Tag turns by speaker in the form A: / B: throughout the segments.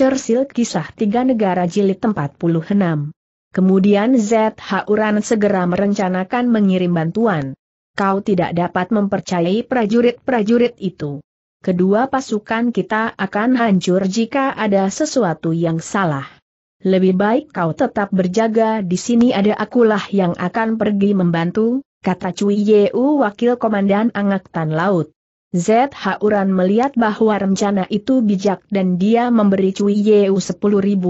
A: Churchill Kisah Tiga Negara Jilid 46. Kemudian ZH Uran segera merencanakan mengirim bantuan. Kau tidak dapat mempercayai prajurit-prajurit itu. Kedua pasukan kita akan hancur jika ada sesuatu yang salah. Lebih baik kau tetap berjaga di sini ada akulah yang akan pergi membantu, kata Cui Yeu wakil komandan Angkatan Laut. ZH Uran melihat bahwa rencana itu bijak dan dia memberi Cui Yeu 10.000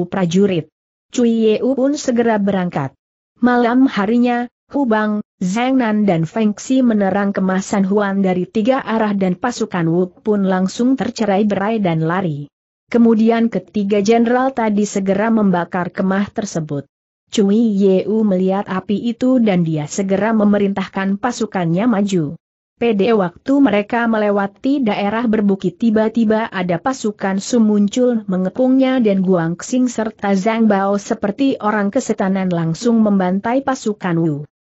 A: prajurit. Cui Yeu pun segera berangkat. Malam harinya, Hubang, Zengnan dan Fengxi menerang kemasan Huan dari tiga arah dan pasukan Wu pun langsung tercerai berai dan lari. Kemudian ketiga jenderal tadi segera membakar kemah tersebut. Cui Yeu melihat api itu dan dia segera memerintahkan pasukannya maju. PD waktu mereka melewati daerah berbukit tiba-tiba ada pasukan Su muncul mengepungnya dan Guang Xing serta Zhang Bao seperti orang kesetanan langsung membantai pasukan Wu.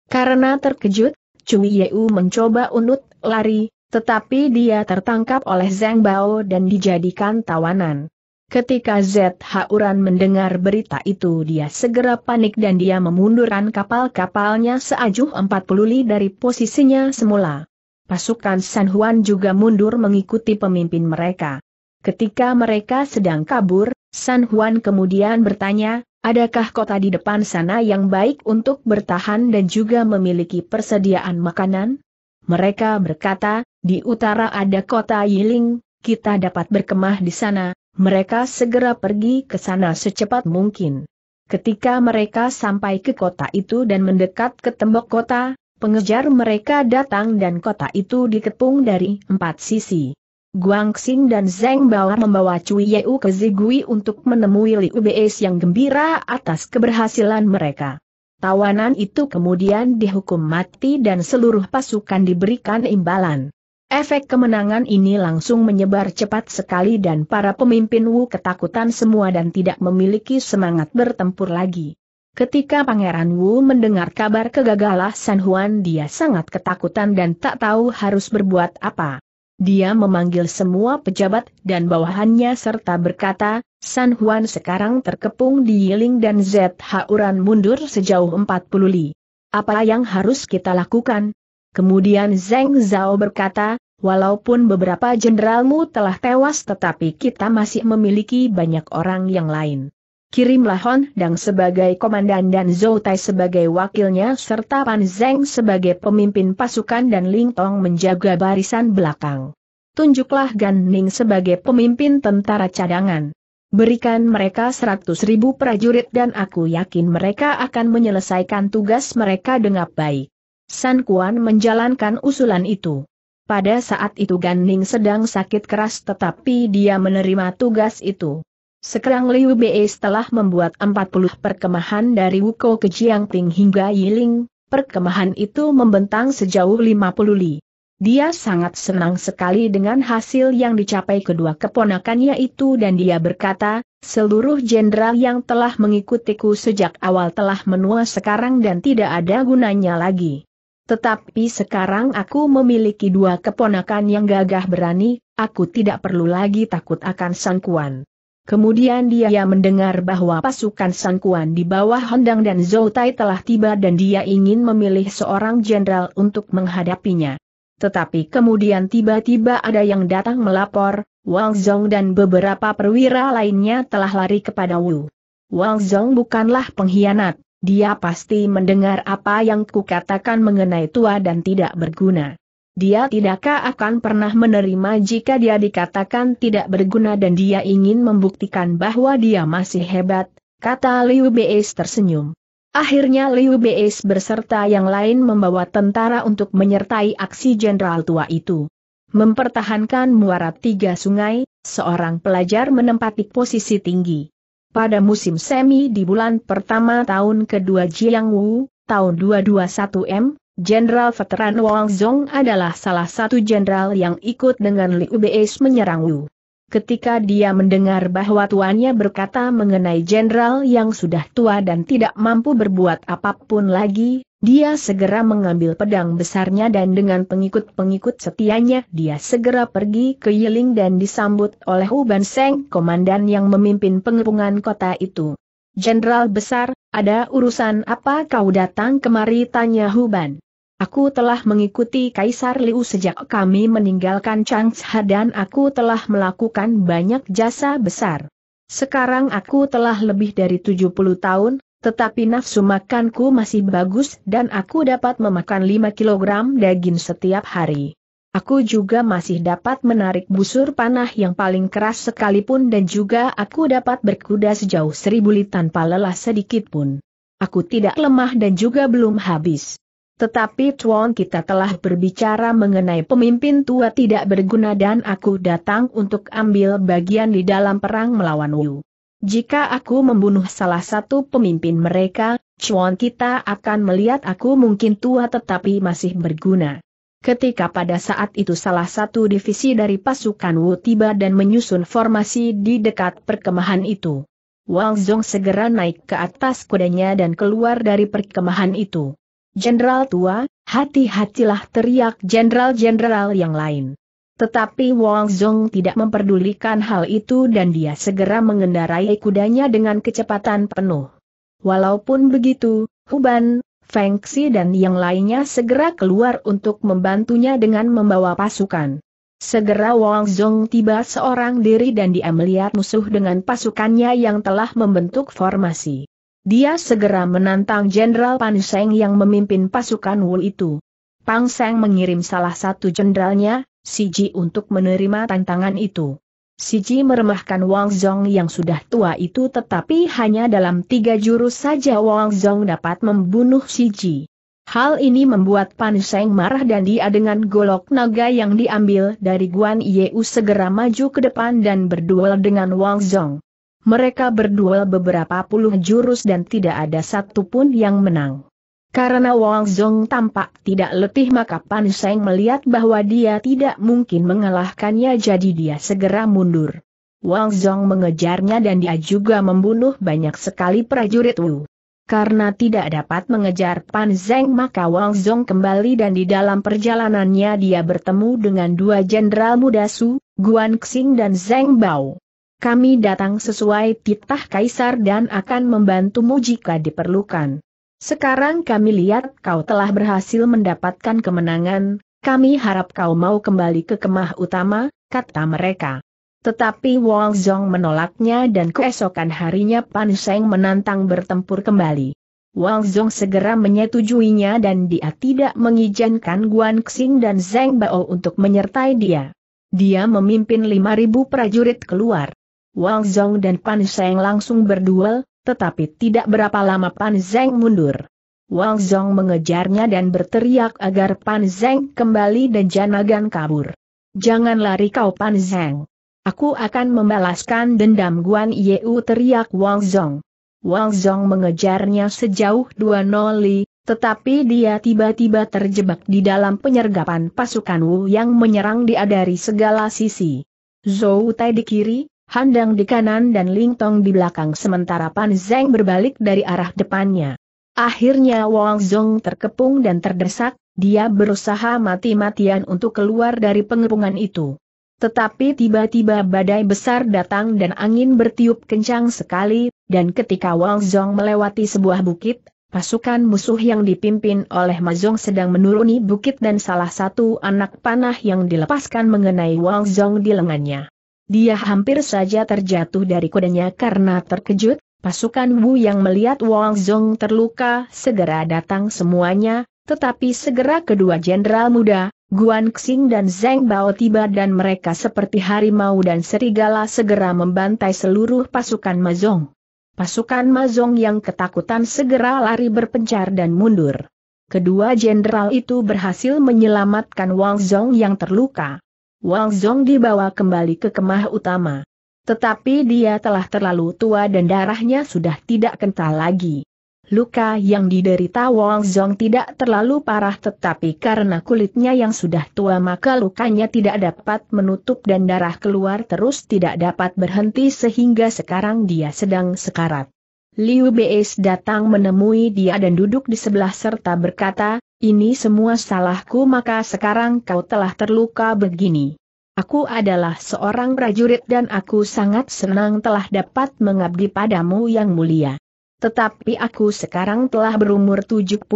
A: Karena terkejut, Cui Yeu mencoba unut lari, tetapi dia tertangkap oleh Zhang Bao dan dijadikan tawanan. Ketika Z Uran mendengar berita itu dia segera panik dan dia memundurkan kapal-kapalnya seajuh 40 li dari posisinya semula pasukan San Juan juga mundur mengikuti pemimpin mereka. Ketika mereka sedang kabur, San Juan kemudian bertanya, adakah kota di depan sana yang baik untuk bertahan dan juga memiliki persediaan makanan? Mereka berkata, di utara ada kota Yiling, kita dapat berkemah di sana, mereka segera pergi ke sana secepat mungkin. Ketika mereka sampai ke kota itu dan mendekat ke tembok kota, Pengejar mereka datang dan kota itu dikepung dari empat sisi. Guangxing dan Zeng Bao membawa Cui Yeu ke Zigui untuk menemui Liu Beis yang gembira atas keberhasilan mereka. Tawanan itu kemudian dihukum mati dan seluruh pasukan diberikan imbalan. Efek kemenangan ini langsung menyebar cepat sekali dan para pemimpin Wu ketakutan semua dan tidak memiliki semangat bertempur lagi. Ketika Pangeran Wu mendengar kabar kegagalan San Huan dia sangat ketakutan dan tak tahu harus berbuat apa. Dia memanggil semua pejabat dan bawahannya serta berkata, San Huan sekarang terkepung di Yiling dan Zhauran mundur sejauh 40 li. Apa yang harus kita lakukan? Kemudian Zeng Zhao berkata, walaupun beberapa jenderalmu telah tewas tetapi kita masih memiliki banyak orang yang lain kirimlah Hon Dang sebagai komandan dan Zhou Tai sebagai wakilnya serta Pan Zeng sebagai pemimpin pasukan dan Ling Tong menjaga barisan belakang. Tunjuklah Gan Ning sebagai pemimpin tentara cadangan. Berikan mereka seratus ribu prajurit dan aku yakin mereka akan menyelesaikan tugas mereka dengan baik. San Kuan menjalankan usulan itu. Pada saat itu Gan Ning sedang sakit keras tetapi dia menerima tugas itu. Sekarang Liu Bei telah membuat 40 perkemahan dari Wuko ke Jiangting hingga Yiling, perkemahan itu membentang sejauh 50 li. Dia sangat senang sekali dengan hasil yang dicapai kedua keponakannya itu dan dia berkata, seluruh jenderal yang telah mengikutiku sejak awal telah menua sekarang dan tidak ada gunanya lagi. Tetapi sekarang aku memiliki dua keponakan yang gagah berani, aku tidak perlu lagi takut akan sangkuan. Kemudian dia mendengar bahwa pasukan Sangkuan di bawah Hondang dan Zoutai telah tiba dan dia ingin memilih seorang jenderal untuk menghadapinya. Tetapi kemudian tiba-tiba ada yang datang melapor, Wang Zhong dan beberapa perwira lainnya telah lari kepada Wu. Wang Zhong bukanlah pengkhianat, dia pasti mendengar apa yang kukatakan mengenai tua dan tidak berguna. Dia tidakkah akan pernah menerima jika dia dikatakan tidak berguna dan dia ingin membuktikan bahwa dia masih hebat, kata Liu Beis tersenyum. Akhirnya Liu Beis berserta yang lain membawa tentara untuk menyertai aksi jenderal tua itu. Mempertahankan muara tiga sungai, seorang pelajar menempati posisi tinggi. Pada musim semi di bulan pertama tahun kedua Jiang Wu, tahun 221 M, Jenderal veteran Wang Zhong adalah salah satu jenderal yang ikut dengan Liu Beis menyerang Wu. Ketika dia mendengar bahwa tuannya berkata mengenai jenderal yang sudah tua dan tidak mampu berbuat apapun lagi, dia segera mengambil pedang besarnya dan dengan pengikut-pengikut setianya dia segera pergi ke Yiling dan disambut oleh Uban Seng, komandan yang memimpin pengepungan kota itu. Jenderal besar, ada urusan apa kau datang kemari tanya Huban. Aku telah mengikuti Kaisar Liu sejak kami meninggalkan Changsha dan aku telah melakukan banyak jasa besar. Sekarang aku telah lebih dari 70 tahun, tetapi nafsu makanku masih bagus dan aku dapat memakan 5 kg daging setiap hari. Aku juga masih dapat menarik busur panah yang paling keras sekalipun dan juga aku dapat berkuda sejauh seribu li tanpa lelah sedikit pun. Aku tidak lemah dan juga belum habis. Tetapi Tuan kita telah berbicara mengenai pemimpin tua tidak berguna dan aku datang untuk ambil bagian di dalam perang melawan Wu. Jika aku membunuh salah satu pemimpin mereka, Tuan kita akan melihat aku mungkin tua tetapi masih berguna. Ketika pada saat itu salah satu divisi dari pasukan Wu tiba dan menyusun formasi di dekat perkemahan itu. Wang Zhong segera naik ke atas kudanya dan keluar dari perkemahan itu. Jenderal tua, hati-hatilah teriak jenderal-jenderal yang lain. Tetapi Wang Zhong tidak memperdulikan hal itu dan dia segera mengendarai kudanya dengan kecepatan penuh. Walaupun begitu, Huban, Feng Xi dan yang lainnya segera keluar untuk membantunya dengan membawa pasukan. Segera Wang Zhong tiba seorang diri dan dia melihat musuh dengan pasukannya yang telah membentuk formasi. Dia segera menantang Jenderal Pan Seng yang memimpin pasukan Wu itu. Pang Seng mengirim salah satu jenderalnya, Si Ji untuk menerima tantangan itu. Siji meremahkan Wang Zhong yang sudah tua itu tetapi hanya dalam tiga jurus saja Wang Zhong dapat membunuh Siji. Hal ini membuat Pan Sheng marah dan dia dengan golok naga yang diambil dari Guan Yeu segera maju ke depan dan berduel dengan Wang Zhong. Mereka berduel beberapa puluh jurus dan tidak ada satupun yang menang. Karena Wang Zhong tampak tidak letih maka Pan Seng melihat bahwa dia tidak mungkin mengalahkannya jadi dia segera mundur. Wang Zhong mengejarnya dan dia juga membunuh banyak sekali prajurit Wu. Karena tidak dapat mengejar Pan Zeng maka Wang Zhong kembali dan di dalam perjalanannya dia bertemu dengan dua jenderal muda Su, Guan Xing dan Zeng Bao. Kami datang sesuai titah kaisar dan akan membantumu jika diperlukan. Sekarang kami lihat kau telah berhasil mendapatkan kemenangan, kami harap kau mau kembali ke kemah utama, kata mereka. Tetapi Wang Zhong menolaknya dan keesokan harinya Pan Sheng menantang bertempur kembali. Wang Zhong segera menyetujuinya dan dia tidak mengizinkan Guan Xing dan Zeng Bao untuk menyertai dia. Dia memimpin 5.000 prajurit keluar. Wang Zhong dan Pan Sheng langsung berduel, tetapi tidak berapa lama Pan Zeng mundur. Wang Zong mengejarnya dan berteriak agar Pan Zeng kembali dan Janagan kabur. Jangan lari kau Pan Zeng. Aku akan membalaskan dendam Guan Yeu teriak Wang Zong. Wang Zong mengejarnya sejauh dua li, tetapi dia tiba-tiba terjebak di dalam penyergapan pasukan Wu yang menyerang dia dari segala sisi. Zhou Tai di kiri, Handang di kanan dan Lingtong di belakang sementara Pan Zeng berbalik dari arah depannya. Akhirnya Wang Zhong terkepung dan terdesak, dia berusaha mati-matian untuk keluar dari pengepungan itu. Tetapi tiba-tiba badai besar datang dan angin bertiup kencang sekali, dan ketika Wang Zhong melewati sebuah bukit, pasukan musuh yang dipimpin oleh Ma Zhong sedang menuruni bukit dan salah satu anak panah yang dilepaskan mengenai Wang Zhong di lengannya dia hampir saja terjatuh dari kudanya karena terkejut, pasukan Wu yang melihat Wang Zhong terluka segera datang semuanya, tetapi segera kedua jenderal muda, Guan Xing dan Zeng Bao tiba dan mereka seperti harimau dan serigala segera membantai seluruh pasukan Mazong. Pasukan Mazong yang ketakutan segera lari berpencar dan mundur. Kedua jenderal itu berhasil menyelamatkan Wang Zhong yang terluka. Wang Zhong dibawa kembali ke kemah utama. Tetapi dia telah terlalu tua dan darahnya sudah tidak kental lagi. Luka yang diderita Wang Zhong tidak terlalu parah tetapi karena kulitnya yang sudah tua maka lukanya tidak dapat menutup dan darah keluar terus tidak dapat berhenti sehingga sekarang dia sedang sekarat. Liu Beis datang menemui dia dan duduk di sebelah serta berkata, ini semua salahku maka sekarang kau telah terluka begini. Aku adalah seorang prajurit dan aku sangat senang telah dapat mengabdi padamu yang mulia. Tetapi aku sekarang telah berumur 75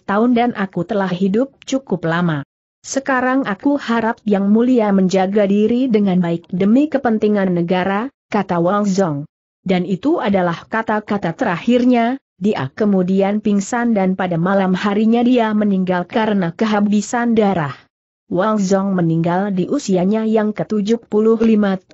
A: tahun dan aku telah hidup cukup lama. Sekarang aku harap yang mulia menjaga diri dengan baik demi kepentingan negara, kata Wang Zong. Dan itu adalah kata-kata terakhirnya, dia kemudian pingsan dan pada malam harinya dia meninggal karena kehabisan darah. Wang Zhong meninggal di usianya yang ke-75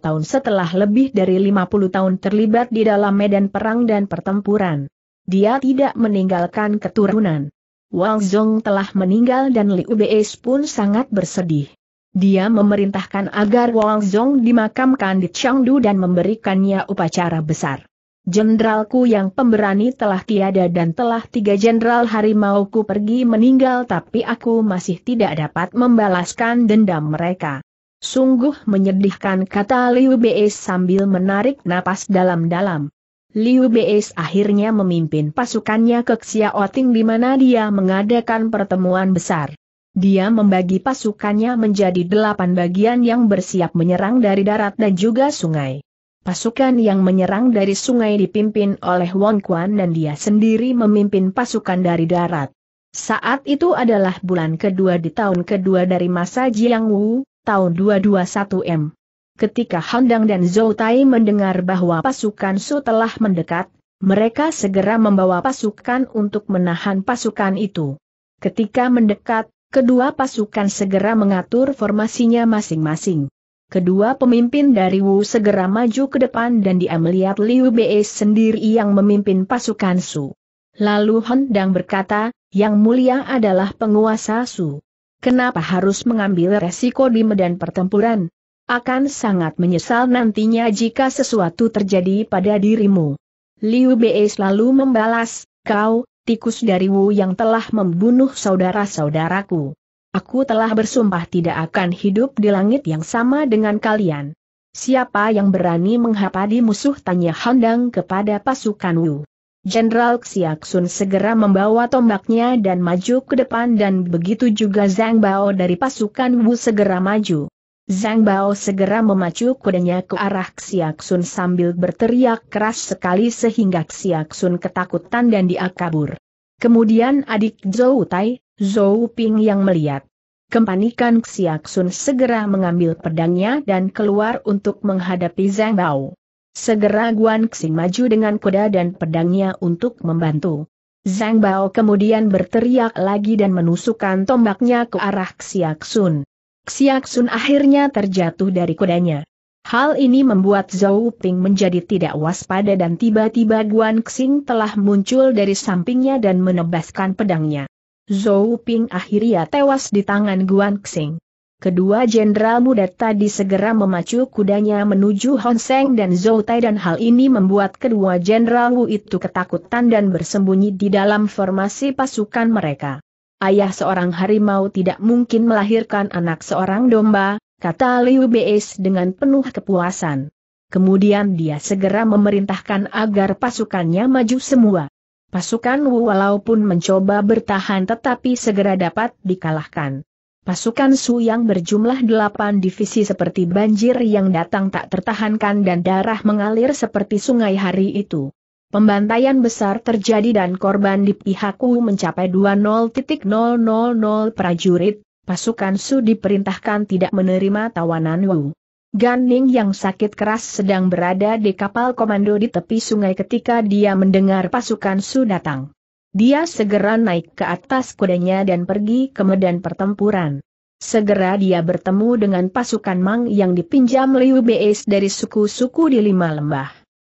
A: tahun setelah lebih dari 50 tahun terlibat di dalam medan perang dan pertempuran. Dia tidak meninggalkan keturunan. Wang Zhong telah meninggal dan Liu Beis pun sangat bersedih. Dia memerintahkan agar Wang Zhong dimakamkan di Chengdu dan memberikannya upacara besar jenderalku yang pemberani telah tiada dan telah tiga jenderal harimauku pergi meninggal tapi aku masih tidak dapat membalaskan dendam mereka. Sungguh menyedihkan kata Liu Bei sambil menarik napas dalam-dalam. Liu Bei akhirnya memimpin pasukannya ke Xiaoting di mana dia mengadakan pertemuan besar. Dia membagi pasukannya menjadi delapan bagian yang bersiap menyerang dari darat dan juga sungai. Pasukan yang menyerang dari sungai dipimpin oleh Wong Kuan dan dia sendiri memimpin pasukan dari darat. Saat itu adalah bulan kedua di tahun kedua dari masa Jiang Wu, tahun 221M. Ketika Handang dan Zhou Tai mendengar bahwa pasukan Su telah mendekat, mereka segera membawa pasukan untuk menahan pasukan itu. Ketika mendekat, kedua pasukan segera mengatur formasinya masing-masing. Kedua pemimpin dari Wu segera maju ke depan dan dia melihat Liu Bei sendiri yang memimpin pasukan Su. Lalu Hendang berkata, yang mulia adalah penguasa Su. Kenapa harus mengambil resiko di medan pertempuran? Akan sangat menyesal nantinya jika sesuatu terjadi pada dirimu. Liu Bei selalu membalas, kau, tikus dari Wu yang telah membunuh saudara-saudaraku. Aku telah bersumpah tidak akan hidup di langit yang sama dengan kalian. Siapa yang berani menghapadi musuh tanya Handang kepada pasukan Wu. Jenderal Xiak segera membawa tombaknya dan maju ke depan dan begitu juga Zhang Bao dari pasukan Wu segera maju. Zhang Bao segera memacu kudanya ke arah Xiak sambil berteriak keras sekali sehingga Xiak ketakutan dan dia kabur. Kemudian adik Zhou Tai, Zhou Ping yang melihat. Kempanikan Xiak Sun segera mengambil pedangnya dan keluar untuk menghadapi Zhang Bao. Segera Guan Xing maju dengan kuda dan pedangnya untuk membantu. Zhang Bao kemudian berteriak lagi dan menusukkan tombaknya ke arah Xiak Sun. Xiak Sun akhirnya terjatuh dari kudanya. Hal ini membuat Zhou Ping menjadi tidak waspada dan tiba-tiba Guan Xing telah muncul dari sampingnya dan menebaskan pedangnya. Zhou Ping akhirnya tewas di tangan Guan Xing. Kedua jenderal muda tadi segera memacu kudanya menuju Seng dan Zhou Tai dan hal ini membuat kedua jenderal Wu itu ketakutan dan bersembunyi di dalam formasi pasukan mereka. Ayah seorang harimau tidak mungkin melahirkan anak seorang domba, kata Liu Beis dengan penuh kepuasan. Kemudian dia segera memerintahkan agar pasukannya maju semua. Pasukan Wu walaupun mencoba bertahan tetapi segera dapat dikalahkan. Pasukan Su yang berjumlah delapan divisi seperti banjir yang datang tak tertahankan dan darah mengalir seperti sungai hari itu. Pembantaian besar terjadi dan korban di pihak Wu mencapai 20.000 prajurit, pasukan Su diperintahkan tidak menerima tawanan Wu. Gan Ning yang sakit keras sedang berada di kapal komando di tepi sungai ketika dia mendengar pasukan Su datang. Dia segera naik ke atas kudanya dan pergi ke medan pertempuran. Segera dia bertemu dengan pasukan Mang yang dipinjam Liu Beis dari suku-suku di lima lembah.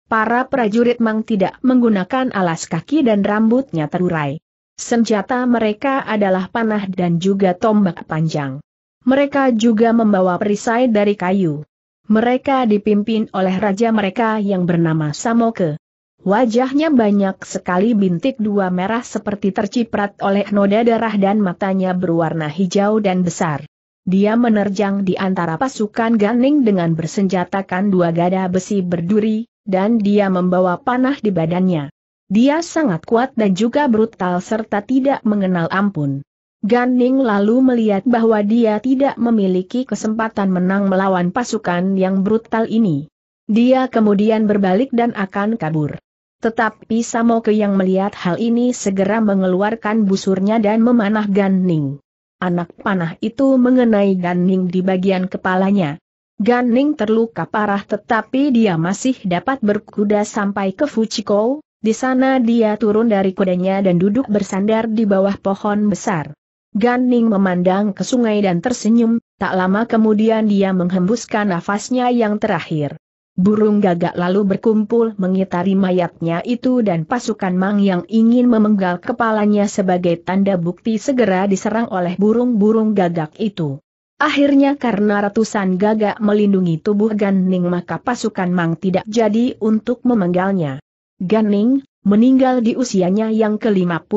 A: Para prajurit Mang tidak menggunakan alas kaki dan rambutnya terurai. Senjata mereka adalah panah dan juga tombak panjang. Mereka juga membawa perisai dari kayu. Mereka dipimpin oleh raja mereka yang bernama Samoke. Wajahnya banyak sekali bintik dua merah seperti terciprat oleh noda darah dan matanya berwarna hijau dan besar. Dia menerjang di antara pasukan Ganing dengan bersenjatakan dua gada besi berduri, dan dia membawa panah di badannya. Dia sangat kuat dan juga brutal serta tidak mengenal ampun. Gan Ning lalu melihat bahwa dia tidak memiliki kesempatan menang melawan pasukan yang brutal ini. Dia kemudian berbalik dan akan kabur. Tetapi Samoke yang melihat hal ini segera mengeluarkan busurnya dan memanah Gan Ning. Anak panah itu mengenai Gan Ning di bagian kepalanya. Gan Ning terluka parah tetapi dia masih dapat berkuda sampai ke Fuchiko, di sana dia turun dari kudanya dan duduk bersandar di bawah pohon besar. Gan Ning memandang ke sungai dan tersenyum, tak lama kemudian dia menghembuskan nafasnya yang terakhir. Burung gagak lalu berkumpul mengitari mayatnya itu dan pasukan Mang yang ingin memenggal kepalanya sebagai tanda bukti segera diserang oleh burung-burung gagak itu. Akhirnya karena ratusan gagak melindungi tubuh Ganing maka pasukan Mang tidak jadi untuk memenggalnya. Ganing, meninggal di usianya yang ke-51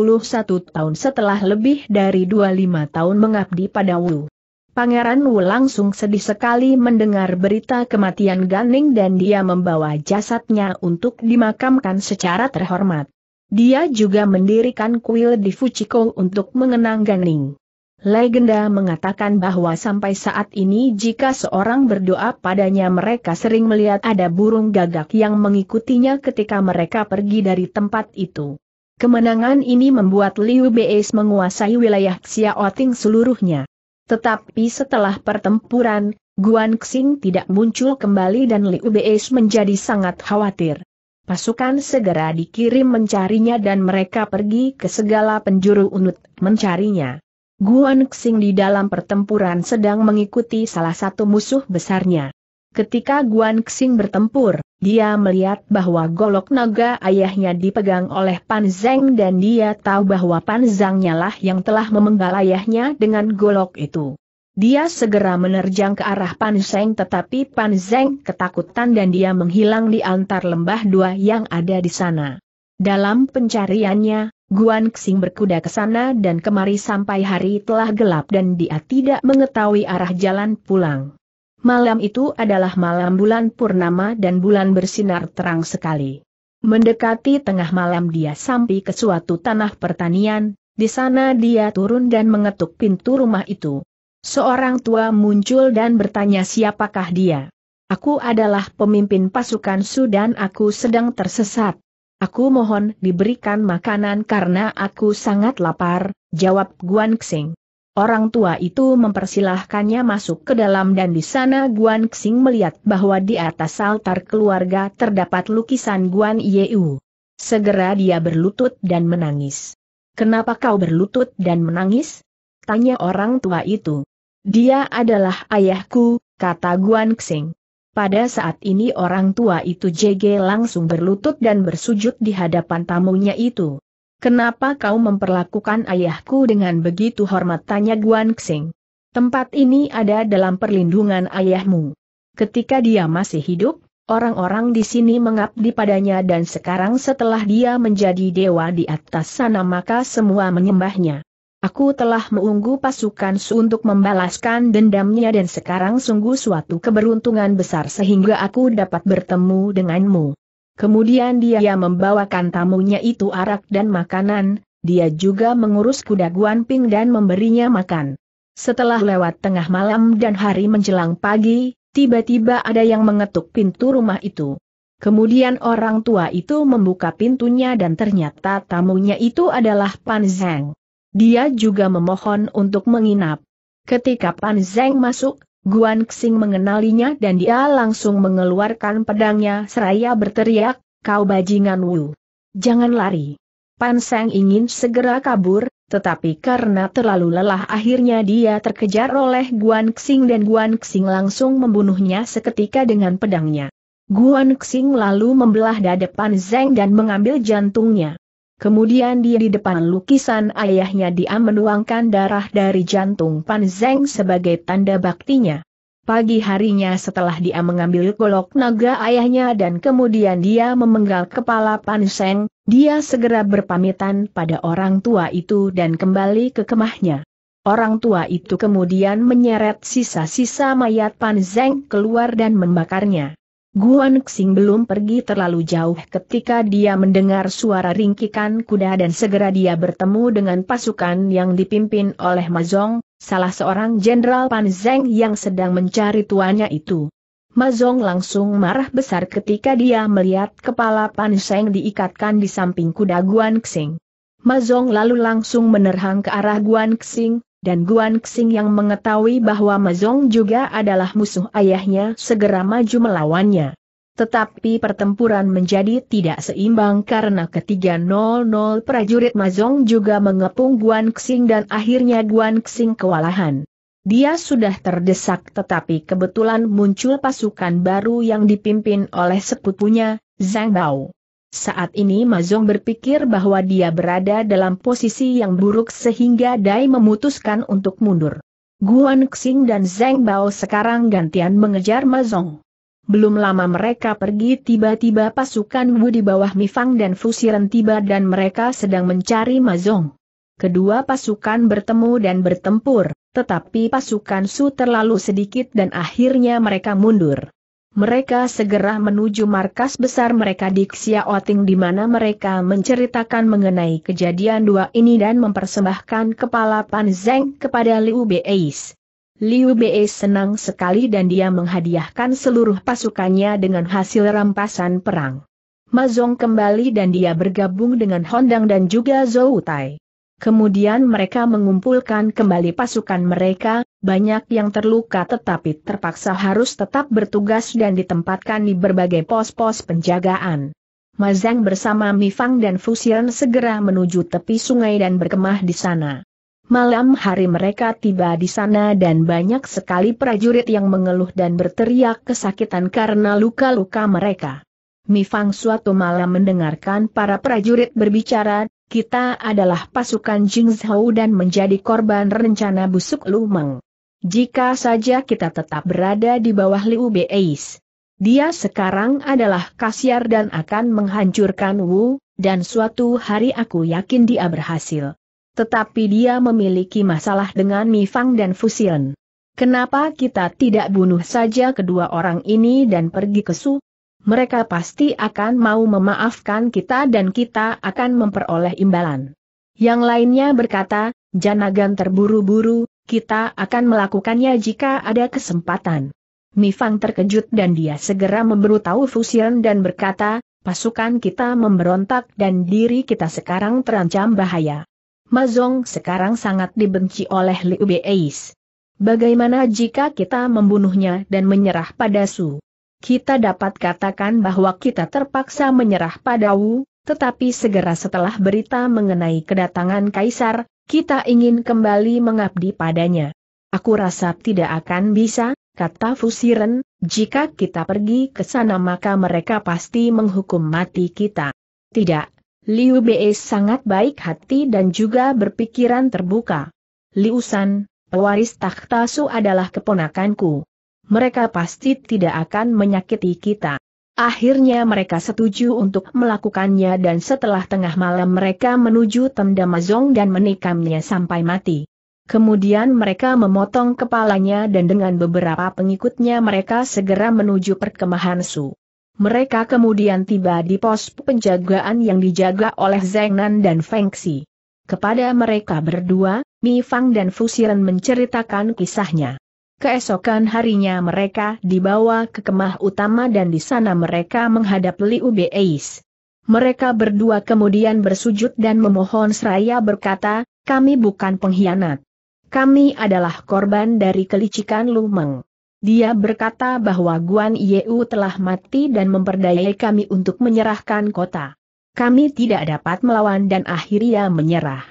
A: tahun setelah lebih dari 25 tahun mengabdi pada Wu. Pangeran Wu langsung sedih sekali mendengar berita kematian Ganing dan dia membawa jasadnya untuk dimakamkan secara terhormat. Dia juga mendirikan kuil di Fuchiko untuk mengenang Ganing. Legenda mengatakan bahwa sampai saat ini jika seorang berdoa padanya mereka sering melihat ada burung gagak yang mengikutinya ketika mereka pergi dari tempat itu. Kemenangan ini membuat Liu Beis menguasai wilayah Xiaoting seluruhnya. Tetapi setelah pertempuran, Guan Xing tidak muncul kembali dan Liu Beis menjadi sangat khawatir. Pasukan segera dikirim mencarinya dan mereka pergi ke segala penjuru unut mencarinya. Guan Xing di dalam pertempuran sedang mengikuti salah satu musuh besarnya. Ketika Guan Xing bertempur, dia melihat bahwa golok naga ayahnya dipegang oleh Pan Zeng dan dia tahu bahwa Pan Zangnya lah yang telah memenggal ayahnya dengan golok itu. Dia segera menerjang ke arah Pan Zeng tetapi Pan Zeng ketakutan dan dia menghilang di antar lembah dua yang ada di sana. Dalam pencariannya, Guan Xing berkuda ke sana dan kemari sampai hari telah gelap dan dia tidak mengetahui arah jalan pulang. Malam itu adalah malam bulan purnama dan bulan bersinar terang sekali. Mendekati tengah malam dia sampai ke suatu tanah pertanian, di sana dia turun dan mengetuk pintu rumah itu. Seorang tua muncul dan bertanya siapakah dia. Aku adalah pemimpin pasukan Sudan aku sedang tersesat. Aku mohon diberikan makanan karena aku sangat lapar, jawab Guan Xing. Orang tua itu mempersilahkannya masuk ke dalam dan di sana Guan Xing melihat bahwa di atas altar keluarga terdapat lukisan Guan Yeu. Segera dia berlutut dan menangis. Kenapa kau berlutut dan menangis? Tanya orang tua itu. Dia adalah ayahku, kata Guan Xing. Pada saat ini orang tua itu JG langsung berlutut dan bersujud di hadapan tamunya itu. Kenapa kau memperlakukan ayahku dengan begitu hormat tanya Guan Xing. Tempat ini ada dalam perlindungan ayahmu. Ketika dia masih hidup, orang-orang di sini mengabdi padanya dan sekarang setelah dia menjadi dewa di atas sana maka semua menyembahnya. Aku telah mengunggu pasukan Su untuk membalaskan dendamnya dan sekarang sungguh suatu keberuntungan besar sehingga aku dapat bertemu denganmu. Kemudian dia membawakan tamunya itu arak dan makanan, dia juga mengurus kuda Guanping dan memberinya makan. Setelah lewat tengah malam dan hari menjelang pagi, tiba-tiba ada yang mengetuk pintu rumah itu. Kemudian orang tua itu membuka pintunya dan ternyata tamunya itu adalah Pan Zhang. Dia juga memohon untuk menginap. Ketika Pan Zeng masuk, Guan Xing mengenalinya dan dia langsung mengeluarkan pedangnya seraya berteriak, kau bajingan Wu. Jangan lari. Pan Zeng ingin segera kabur, tetapi karena terlalu lelah akhirnya dia terkejar oleh Guan Xing dan Guan Xing langsung membunuhnya seketika dengan pedangnya. Guan Xing lalu membelah dada Pan Zeng dan mengambil jantungnya. Kemudian dia di depan lukisan ayahnya dia menuangkan darah dari jantung Pan Zeng sebagai tanda baktinya. Pagi harinya setelah dia mengambil golok naga ayahnya dan kemudian dia memenggal kepala Pan Zeng, dia segera berpamitan pada orang tua itu dan kembali ke kemahnya. Orang tua itu kemudian menyeret sisa-sisa mayat Pan Zeng keluar dan membakarnya. Guan Xing belum pergi terlalu jauh ketika dia mendengar suara ringkikan kuda dan segera dia bertemu dengan pasukan yang dipimpin oleh Mazong, salah seorang Jenderal Pan Zeng yang sedang mencari tuannya itu. Mazong langsung marah besar ketika dia melihat kepala Pan Zeng diikatkan di samping kuda Guan Xing. Mazong lalu langsung menerhang ke arah Guan Xing, dan Guan Xing yang mengetahui bahwa Mezong juga adalah musuh ayahnya segera maju melawannya. Tetapi pertempuran menjadi tidak seimbang karena ketiga 00 prajurit Mazong juga mengepung Guan Xing dan akhirnya Guan Xing kewalahan. Dia sudah terdesak tetapi kebetulan muncul pasukan baru yang dipimpin oleh sepupunya, Zhang Bao. Saat ini Mazong berpikir bahwa dia berada dalam posisi yang buruk sehingga Dai memutuskan untuk mundur. Guan Xing dan Zeng Bao sekarang gantian mengejar Mazong. Belum lama mereka pergi tiba-tiba pasukan Wu di bawah Mifang dan Fusiren tiba dan mereka sedang mencari Mazong. Kedua pasukan bertemu dan bertempur, tetapi pasukan Su terlalu sedikit dan akhirnya mereka mundur. Mereka segera menuju markas besar mereka di Xiaoting di mana mereka menceritakan mengenai kejadian dua ini dan mempersembahkan kepala Pan Zeng kepada Liu Beis. Liu Bei senang sekali dan dia menghadiahkan seluruh pasukannya dengan hasil rampasan perang. Mazong kembali dan dia bergabung dengan Hondang dan juga Zhou Tai. Kemudian mereka mengumpulkan kembali pasukan mereka, banyak yang terluka tetapi terpaksa harus tetap bertugas dan ditempatkan di berbagai pos-pos penjagaan. Mazang bersama Mifang dan Fusian segera menuju tepi sungai dan berkemah di sana. Malam hari mereka tiba di sana dan banyak sekali prajurit yang mengeluh dan berteriak kesakitan karena luka-luka mereka. Mifang suatu malam mendengarkan para prajurit berbicara, kita adalah pasukan Jingzhou dan menjadi korban rencana busuk Lumeng. Jika saja kita tetap berada di bawah Liu Beis. Dia sekarang adalah kasiar dan akan menghancurkan Wu, dan suatu hari aku yakin dia berhasil. Tetapi dia memiliki masalah dengan Mi Fang dan Fusion. Kenapa kita tidak bunuh saja kedua orang ini dan pergi ke Su? Mereka pasti akan mau memaafkan kita dan kita akan memperoleh imbalan. Yang lainnya berkata, Janagan terburu-buru, kita akan melakukannya jika ada kesempatan. Mifang terkejut dan dia segera memberitahu Fusian dan berkata, pasukan kita memberontak dan diri kita sekarang terancam bahaya. Mazong sekarang sangat dibenci oleh Liu Beis. Bagaimana jika kita membunuhnya dan menyerah pada Su? Kita dapat katakan bahwa kita terpaksa menyerah pada Wu, tetapi segera setelah berita mengenai kedatangan Kaisar, kita ingin kembali mengabdi padanya. Aku rasa tidak akan bisa, kata Fusiren, jika kita pergi ke sana maka mereka pasti menghukum mati kita. Tidak, Liu Bei sangat baik hati dan juga berpikiran terbuka. Liu San, pewaris takhta Su adalah keponakanku. Mereka pasti tidak akan menyakiti kita. Akhirnya mereka setuju untuk melakukannya dan setelah tengah malam mereka menuju tenda Mazong dan menikamnya sampai mati. Kemudian mereka memotong kepalanya dan dengan beberapa pengikutnya mereka segera menuju perkemahan Su. Mereka kemudian tiba di pos penjagaan yang dijaga oleh Zengnan dan Fengxi. Kepada mereka berdua, Mi Fang dan Fusiren menceritakan kisahnya. Keesokan harinya mereka dibawa ke kemah utama dan di sana mereka menghadap Liu Beis. Mereka berdua kemudian bersujud dan memohon seraya berkata, kami bukan pengkhianat. Kami adalah korban dari kelicikan Lumeng. Dia berkata bahwa Guan Yeu telah mati dan memperdayai kami untuk menyerahkan kota. Kami tidak dapat melawan dan akhirnya menyerah.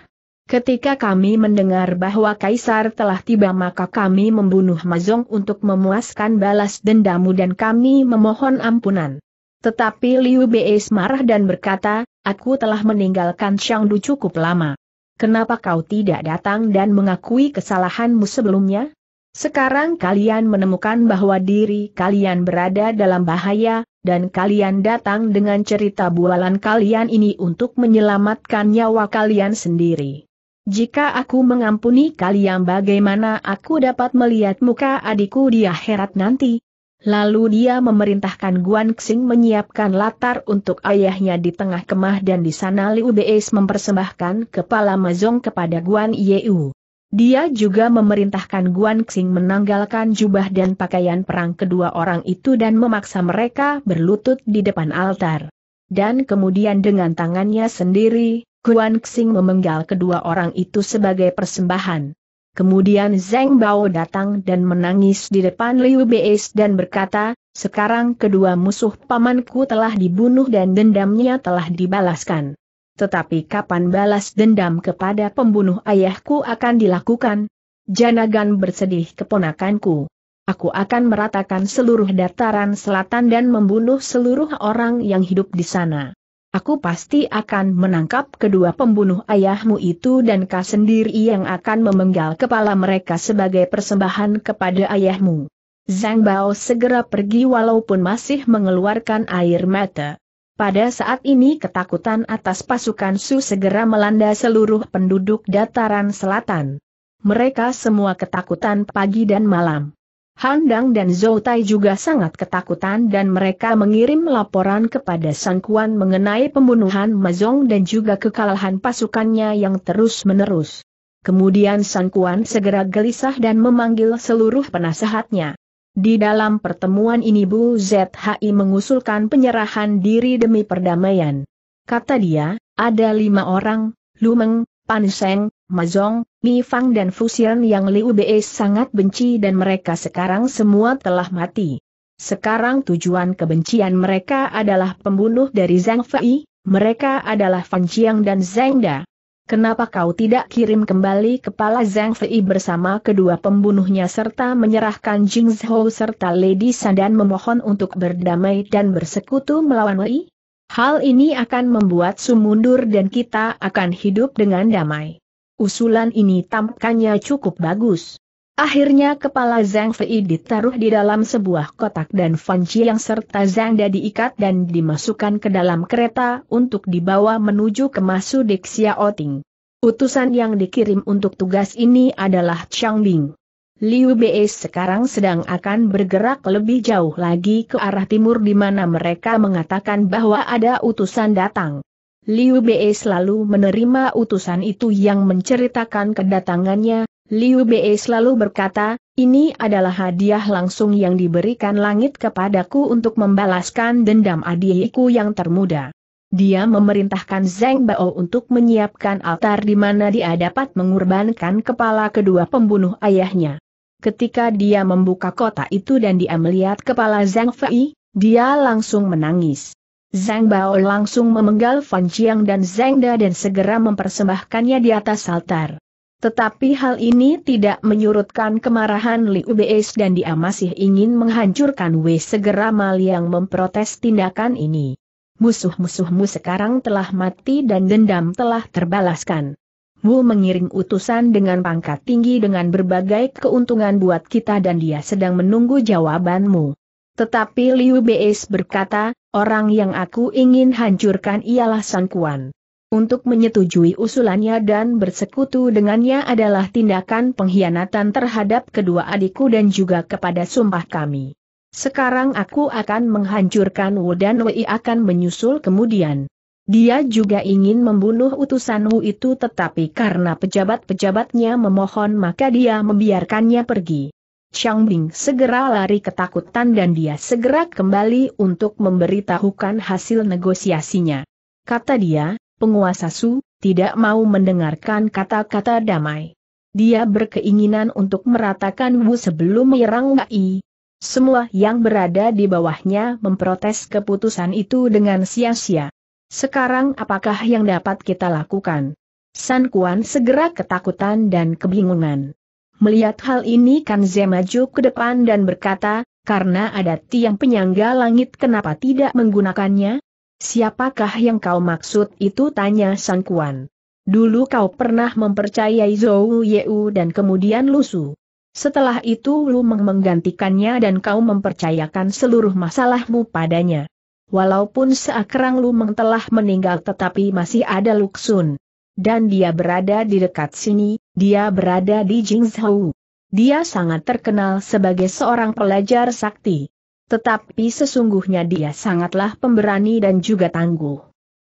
A: Ketika kami mendengar bahwa Kaisar telah tiba maka kami membunuh Mazong untuk memuaskan balas dendamu dan kami memohon ampunan. Tetapi Liu Beis marah dan berkata, aku telah meninggalkan Shangdu cukup lama. Kenapa kau tidak datang dan mengakui kesalahanmu sebelumnya? Sekarang kalian menemukan bahwa diri kalian berada dalam bahaya, dan kalian datang dengan cerita bualan kalian ini untuk menyelamatkan nyawa kalian sendiri. Jika aku mengampuni kalian bagaimana aku dapat melihat muka adikku di akhirat nanti? Lalu dia memerintahkan Guan Xing menyiapkan latar untuk ayahnya di tengah kemah dan di sana Liu Beis mempersembahkan kepala Mazong kepada Guan Yeu. Dia juga memerintahkan Guan Xing menanggalkan jubah dan pakaian perang kedua orang itu dan memaksa mereka berlutut di depan altar. Dan kemudian dengan tangannya sendiri, Guan Xing memenggal kedua orang itu sebagai persembahan. Kemudian Zeng Bao datang dan menangis di depan Liu Beis dan berkata, sekarang kedua musuh pamanku telah dibunuh dan dendamnya telah dibalaskan. Tetapi kapan balas dendam kepada pembunuh ayahku akan dilakukan? Janagan bersedih keponakanku. Aku akan meratakan seluruh dataran selatan dan membunuh seluruh orang yang hidup di sana. Aku pasti akan menangkap kedua pembunuh ayahmu itu dan kau sendiri yang akan memenggal kepala mereka sebagai persembahan kepada ayahmu. Zhang Bao segera pergi walaupun masih mengeluarkan air mata. Pada saat ini ketakutan atas pasukan Su segera melanda seluruh penduduk dataran selatan. Mereka semua ketakutan pagi dan malam. Han Dang dan Zhou Tai juga sangat ketakutan dan mereka mengirim laporan kepada Sang Kuan mengenai pembunuhan Mazong dan juga kekalahan pasukannya yang terus-menerus. Kemudian Sang Kuan segera gelisah dan memanggil seluruh penasehatnya. Di dalam pertemuan ini Bu ZHI mengusulkan penyerahan diri demi perdamaian. Kata dia, ada lima orang, Lumeng, Panseng, Mazong, Mi Fang dan Fusian yang Liu Bei sangat benci dan mereka sekarang semua telah mati. Sekarang tujuan kebencian mereka adalah pembunuh dari Zhang Fei, mereka adalah Fan Jiang dan Zhang Da. Kenapa kau tidak kirim kembali kepala Zhang Fei bersama kedua pembunuhnya serta menyerahkan Jing Zhou serta Lady San memohon untuk berdamai dan bersekutu melawan Wei? Hal ini akan membuat sumundur dan kita akan hidup dengan damai. Usulan ini tampaknya cukup bagus. Akhirnya kepala Zhang Fei ditaruh di dalam sebuah kotak dan Fan yang serta Zhang Da diikat dan dimasukkan ke dalam kereta untuk dibawa menuju ke Masu Dixia Oting. Utusan yang dikirim untuk tugas ini adalah Chang Bing. Liu Bei sekarang sedang akan bergerak lebih jauh lagi ke arah timur di mana mereka mengatakan bahwa ada utusan datang. Liu Bei selalu menerima utusan itu yang menceritakan kedatangannya, Liu Bei selalu berkata, ini adalah hadiah langsung yang diberikan langit kepadaku untuk membalaskan dendam adikku yang termuda. Dia memerintahkan Zeng Bao untuk menyiapkan altar di mana dia dapat mengorbankan kepala kedua pembunuh ayahnya. Ketika dia membuka kota itu dan dia melihat kepala Zeng Fei, dia langsung menangis. Zhang Bao langsung memenggal Fan Chiang dan Zhang Da dan segera mempersembahkannya di atas altar. Tetapi hal ini tidak menyurutkan kemarahan Liu Beis dan dia masih ingin menghancurkan Wei segera Mal yang memprotes tindakan ini. Musuh-musuhmu sekarang telah mati dan dendam telah terbalaskan. Wu mengirim utusan dengan pangkat tinggi dengan berbagai keuntungan buat kita dan dia sedang menunggu jawabanmu. Tetapi Liu Beis berkata, Orang yang aku ingin hancurkan ialah Sang Kuan. Untuk menyetujui usulannya dan bersekutu dengannya adalah tindakan pengkhianatan terhadap kedua adikku dan juga kepada sumpah kami. Sekarang aku akan menghancurkan Wu dan Wei akan menyusul kemudian. Dia juga ingin membunuh utusan Wu itu tetapi karena pejabat-pejabatnya memohon maka dia membiarkannya pergi. Chang Bing segera lari ketakutan dan dia segera kembali untuk memberitahukan hasil negosiasinya. Kata dia, penguasa Su, tidak mau mendengarkan kata-kata damai. Dia berkeinginan untuk meratakan Wu sebelum menyerang Ngai. Semua yang berada di bawahnya memprotes keputusan itu dengan sia-sia. Sekarang apakah yang dapat kita lakukan? San Kuan segera ketakutan dan kebingungan. Melihat hal ini Kanze maju ke depan dan berkata, karena ada tiang penyangga langit kenapa tidak menggunakannya? Siapakah yang kau maksud itu tanya Sang Kuan. Dulu kau pernah mempercayai Zhou Yeu dan kemudian Lusu. Setelah itu Lu menggantikannya dan kau mempercayakan seluruh masalahmu padanya. Walaupun seakrang Lu Meng telah meninggal tetapi masih ada Luksun dan dia berada di dekat sini, dia berada di Jingzhou. Dia sangat terkenal sebagai seorang pelajar sakti. Tetapi sesungguhnya dia sangatlah pemberani dan juga tangguh.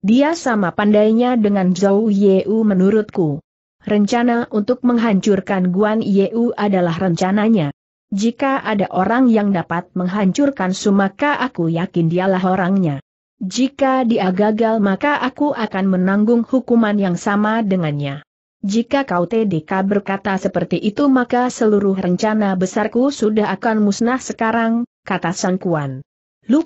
A: Dia sama pandainya dengan Zhou Yeu menurutku. Rencana untuk menghancurkan Guan Yeu adalah rencananya. Jika ada orang yang dapat menghancurkan Sumaka aku yakin dialah orangnya. Jika dia gagal maka aku akan menanggung hukuman yang sama dengannya. Jika kau TDK berkata seperti itu maka seluruh rencana besarku sudah akan musnah sekarang, kata Sang Kuan.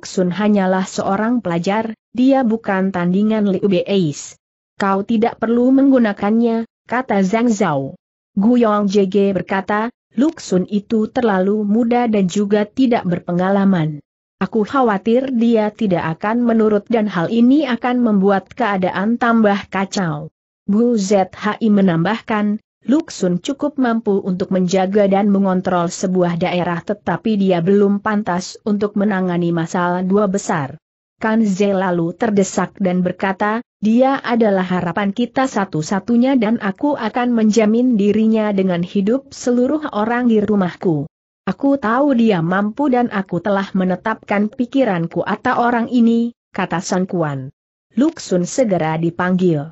A: Sun hanyalah seorang pelajar, dia bukan tandingan Liu Beis. Kau tidak perlu menggunakannya, kata Zhang Zhao. Guyong JG berkata, Sun itu terlalu muda dan juga tidak berpengalaman. Aku khawatir dia tidak akan menurut dan hal ini akan membuat keadaan tambah kacau. Bu ZHI menambahkan, Luxun cukup mampu untuk menjaga dan mengontrol sebuah daerah tetapi dia belum pantas untuk menangani masalah dua besar. Kan Ze lalu terdesak dan berkata, dia adalah harapan kita satu-satunya dan aku akan menjamin dirinya dengan hidup seluruh orang di rumahku. Aku tahu dia mampu dan aku telah menetapkan pikiranku atas orang ini, kata Sang Kuan. Sun segera dipanggil.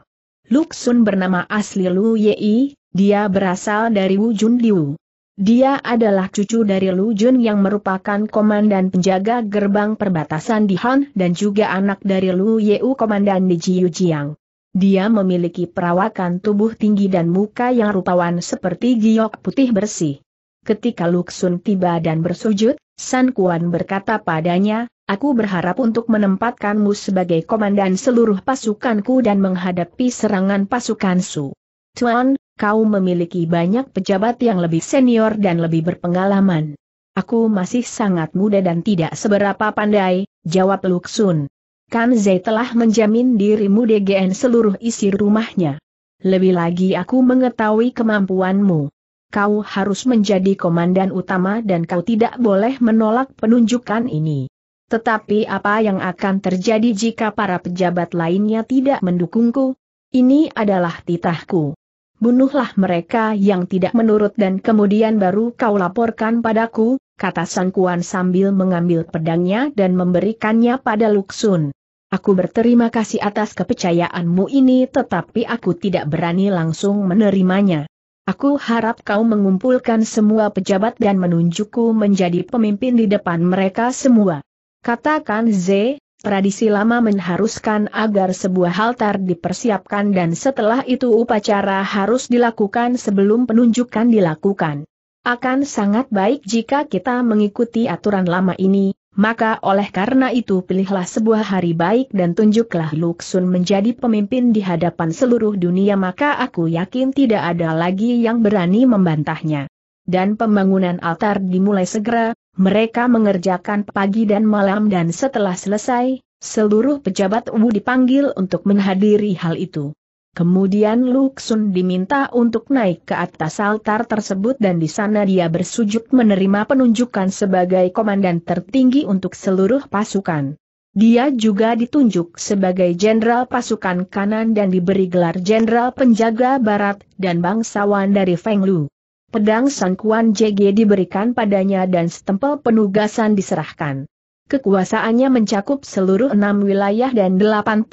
A: Sun bernama asli Lu Yei, dia berasal dari Wu Jun Liu. Dia adalah cucu dari Lu Jun yang merupakan komandan penjaga gerbang perbatasan di Han dan juga anak dari Lu Yeu komandan di Jiu Jiang. Dia memiliki perawakan tubuh tinggi dan muka yang rupawan seperti giok putih bersih. Ketika Luksun tiba dan bersujud, San Kuan berkata padanya, aku berharap untuk menempatkanmu sebagai komandan seluruh pasukanku dan menghadapi serangan pasukan Su. Tuan, kau memiliki banyak pejabat yang lebih senior dan lebih berpengalaman. Aku masih sangat muda dan tidak seberapa pandai, jawab Luksun. Kan Zai telah menjamin dirimu DGN seluruh isi rumahnya. Lebih lagi aku mengetahui kemampuanmu kau harus menjadi komandan utama dan kau tidak boleh menolak penunjukan ini. Tetapi apa yang akan terjadi jika para pejabat lainnya tidak mendukungku? Ini adalah titahku. Bunuhlah mereka yang tidak menurut dan kemudian baru kau laporkan padaku, kata Sangkuan sambil mengambil pedangnya dan memberikannya pada Luksun. Aku berterima kasih atas kepercayaanmu ini tetapi aku tidak berani langsung menerimanya. Aku harap kau mengumpulkan semua pejabat dan menunjukku menjadi pemimpin di depan mereka semua. Katakan Z, tradisi lama mengharuskan agar sebuah altar dipersiapkan dan setelah itu upacara harus dilakukan sebelum penunjukan dilakukan. Akan sangat baik jika kita mengikuti aturan lama ini, maka oleh karena itu pilihlah sebuah hari baik dan tunjuklah Luksun menjadi pemimpin di hadapan seluruh dunia maka aku yakin tidak ada lagi yang berani membantahnya. Dan pembangunan altar dimulai segera, mereka mengerjakan pagi dan malam dan setelah selesai, seluruh pejabat Wu dipanggil untuk menghadiri hal itu. Kemudian Luksun diminta untuk naik ke atas altar tersebut dan di sana dia bersujud menerima penunjukan sebagai komandan tertinggi untuk seluruh pasukan. Dia juga ditunjuk sebagai jenderal pasukan kanan dan diberi gelar jenderal penjaga barat dan bangsawan dari Feng Lu. Pedang Sang Kuan JG diberikan padanya dan setempel penugasan diserahkan. Kekuasaannya mencakup seluruh enam wilayah dan 81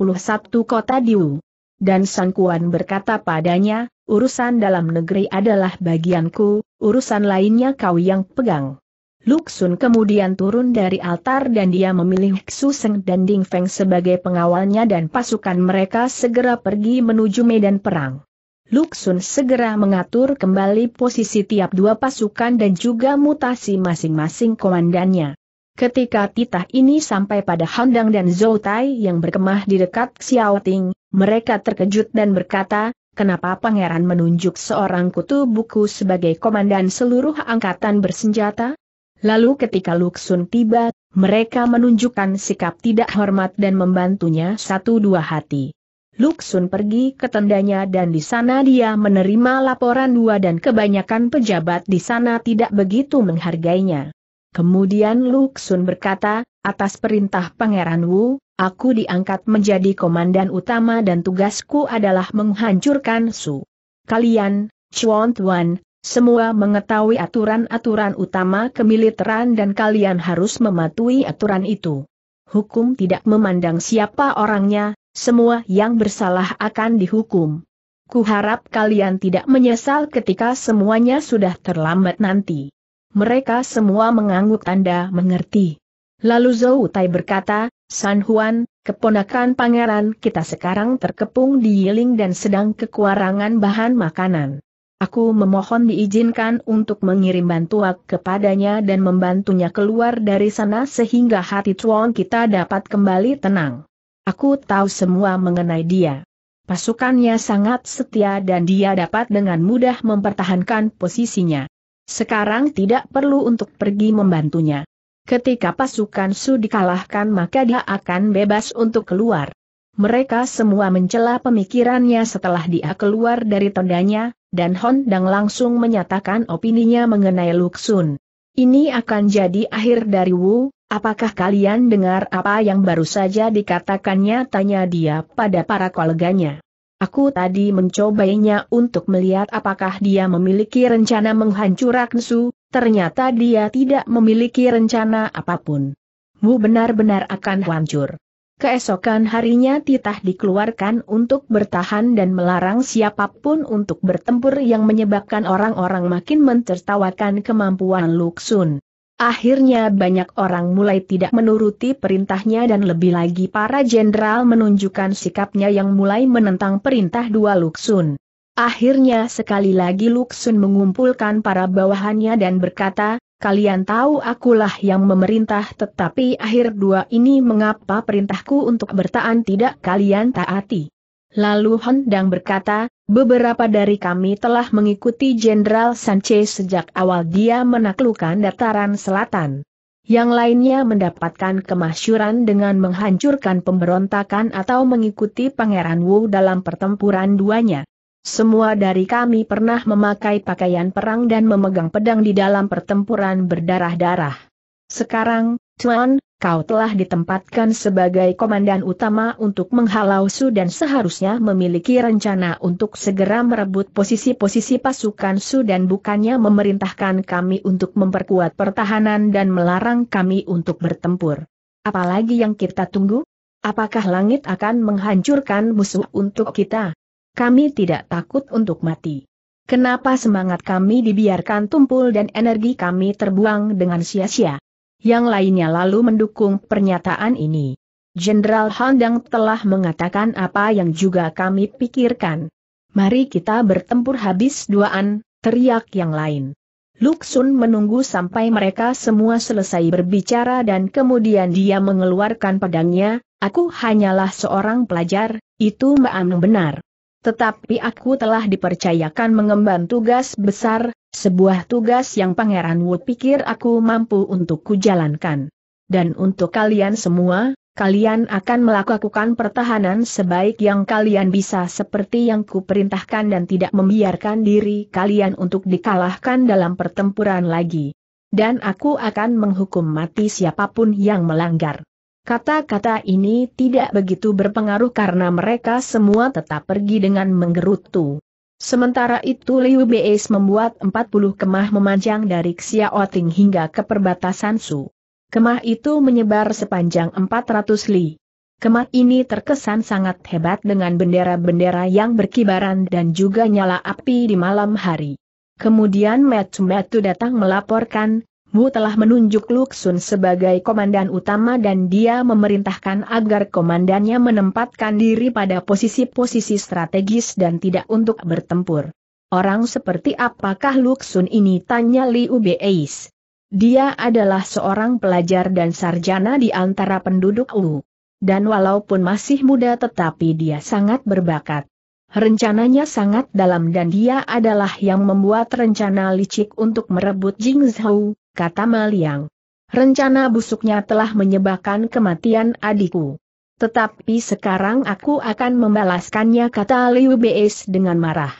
A: kota di Wu dan Sang Kuan berkata padanya, urusan dalam negeri adalah bagianku, urusan lainnya kau yang pegang. Luksun kemudian turun dari altar dan dia memilih Suseng dan Ding Feng sebagai pengawalnya dan pasukan mereka segera pergi menuju medan perang. Luksun segera mengatur kembali posisi tiap dua pasukan dan juga mutasi masing-masing komandannya. Ketika titah ini sampai pada Handang dan Zhou Tai yang berkemah di dekat Xiao Ting, mereka terkejut dan berkata, kenapa pangeran menunjuk seorang kutu buku sebagai komandan seluruh angkatan bersenjata? Lalu ketika Luksun tiba, mereka menunjukkan sikap tidak hormat dan membantunya satu dua hati. Luksun pergi ke tendanya dan di sana dia menerima laporan dua dan kebanyakan pejabat di sana tidak begitu menghargainya. Kemudian Sun berkata, atas perintah Pangeran Wu, aku diangkat menjadi komandan utama dan tugasku adalah menghancurkan Su. Kalian, Chuan Tuan, semua mengetahui aturan-aturan utama kemiliteran dan kalian harus mematuhi aturan itu. Hukum tidak memandang siapa orangnya, semua yang bersalah akan dihukum. Kuharap kalian tidak menyesal ketika semuanya sudah terlambat nanti. Mereka semua mengangguk tanda mengerti. Lalu Zhou Tai berkata, San Huan, keponakan pangeran kita sekarang terkepung di Yiling dan sedang kekurangan bahan makanan. Aku memohon diizinkan untuk mengirim bantuan kepadanya dan membantunya keluar dari sana sehingga hati Chuan kita dapat kembali tenang. Aku tahu semua mengenai dia. Pasukannya sangat setia dan dia dapat dengan mudah mempertahankan posisinya. Sekarang tidak perlu untuk pergi membantunya. Ketika pasukan Su dikalahkan maka dia akan bebas untuk keluar. Mereka semua mencela pemikirannya setelah dia keluar dari tendanya, dan Hondang langsung menyatakan opininya mengenai Sun. Ini akan jadi akhir dari Wu, apakah kalian dengar apa yang baru saja dikatakannya tanya dia pada para koleganya. Aku tadi mencobainya untuk melihat apakah dia memiliki rencana menghancur Aknsu, ternyata dia tidak memiliki rencana apapun. Mu benar-benar akan hancur. Keesokan harinya titah dikeluarkan untuk bertahan dan melarang siapapun untuk bertempur yang menyebabkan orang-orang makin mentertawakan kemampuan Luksun. Akhirnya banyak orang mulai tidak menuruti perintahnya dan lebih lagi para jenderal menunjukkan sikapnya yang mulai menentang perintah dua Luksun. Akhirnya sekali lagi Luksun mengumpulkan para bawahannya dan berkata, kalian tahu akulah yang memerintah tetapi akhir dua ini mengapa perintahku untuk bertahan tidak kalian taati. Lalu Hendang berkata, Beberapa dari kami telah mengikuti Jenderal Sanchez sejak awal dia menaklukkan dataran selatan. Yang lainnya mendapatkan kemasyuran dengan menghancurkan pemberontakan atau mengikuti Pangeran Wu dalam pertempuran duanya. Semua dari kami pernah memakai pakaian perang dan memegang pedang di dalam pertempuran berdarah-darah. Sekarang, Tuan, kau telah ditempatkan sebagai komandan utama untuk menghalau Su dan seharusnya memiliki rencana untuk segera merebut posisi-posisi pasukan Su dan bukannya memerintahkan kami untuk memperkuat pertahanan dan melarang kami untuk bertempur. Apalagi yang kita tunggu? Apakah langit akan menghancurkan musuh untuk kita? Kami tidak takut untuk mati. Kenapa semangat kami dibiarkan tumpul dan energi kami terbuang dengan sia-sia? yang lainnya lalu mendukung pernyataan ini. Jenderal Handang telah mengatakan apa yang juga kami pikirkan. Mari kita bertempur habis duaan, teriak yang lain. Luksun menunggu sampai mereka semua selesai berbicara dan kemudian dia mengeluarkan pedangnya, aku hanyalah seorang pelajar, itu maam benar. Tetapi aku telah dipercayakan mengemban tugas besar, sebuah tugas yang Pangeran Wu pikir aku mampu untuk kujalankan. Dan untuk kalian semua, kalian akan melakukan pertahanan sebaik yang kalian bisa seperti yang kuperintahkan dan tidak membiarkan diri kalian untuk dikalahkan dalam pertempuran lagi. Dan aku akan menghukum mati siapapun yang melanggar. Kata-kata ini tidak begitu berpengaruh karena mereka semua tetap pergi dengan menggerutu. Sementara itu Liu Beis membuat 40 kemah memanjang dari Xiaoting hingga ke perbatasan Su. Kemah itu menyebar sepanjang 400 li. Kemah ini terkesan sangat hebat dengan bendera-bendera yang berkibaran dan juga nyala api di malam hari. Kemudian Metu Metu datang melaporkan, Wu telah menunjuk Luksun sebagai komandan utama dan dia memerintahkan agar komandannya menempatkan diri pada posisi-posisi strategis dan tidak untuk bertempur. Orang seperti apakah Luksun ini tanya Liu Beis. Dia adalah seorang pelajar dan sarjana di antara penduduk Wu. Dan walaupun masih muda tetapi dia sangat berbakat. Rencananya sangat dalam dan dia adalah yang membuat rencana licik untuk merebut Jing Zhou, kata Maliang. Rencana busuknya telah menyebabkan kematian adikku. Tetapi sekarang aku akan membalaskannya kata Liu Beis dengan marah.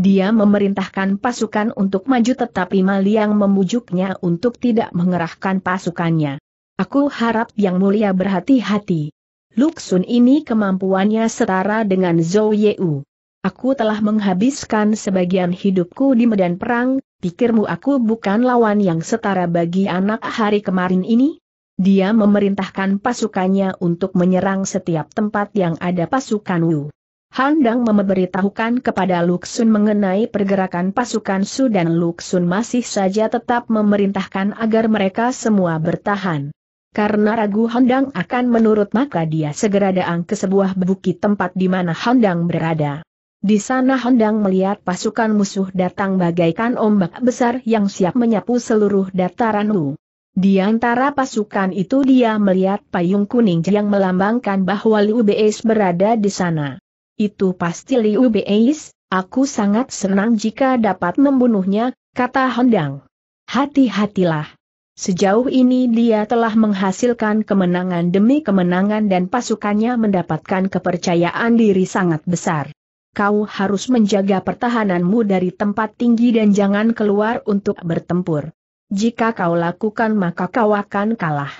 A: Dia memerintahkan pasukan untuk maju tetapi Maliang memujuknya untuk tidak mengerahkan pasukannya. Aku harap yang mulia berhati-hati. Luksun ini kemampuannya setara dengan Zhou Yeu. Aku telah menghabiskan sebagian hidupku di medan perang, pikirmu aku bukan lawan yang setara bagi anak hari kemarin ini? Dia memerintahkan pasukannya untuk menyerang setiap tempat yang ada pasukan Wu. Handang memberitahukan kepada Luxun mengenai pergerakan pasukan Su dan Luxun masih saja tetap memerintahkan agar mereka semua bertahan. Karena ragu Handang akan menurut maka dia segera daang ke sebuah bukit tempat di mana Handang berada. Di sana Hendang melihat pasukan musuh datang bagaikan ombak besar yang siap menyapu seluruh dataran Wu. Di antara pasukan itu dia melihat payung kuning yang melambangkan bahwa Liu Beis berada di sana. Itu pasti Liu Beis, aku sangat senang jika dapat membunuhnya, kata Hendang. Hati-hatilah. Sejauh ini dia telah menghasilkan kemenangan demi kemenangan dan pasukannya mendapatkan kepercayaan diri sangat besar kau harus menjaga pertahananmu dari tempat tinggi dan jangan keluar untuk bertempur. Jika kau lakukan maka kau akan kalah.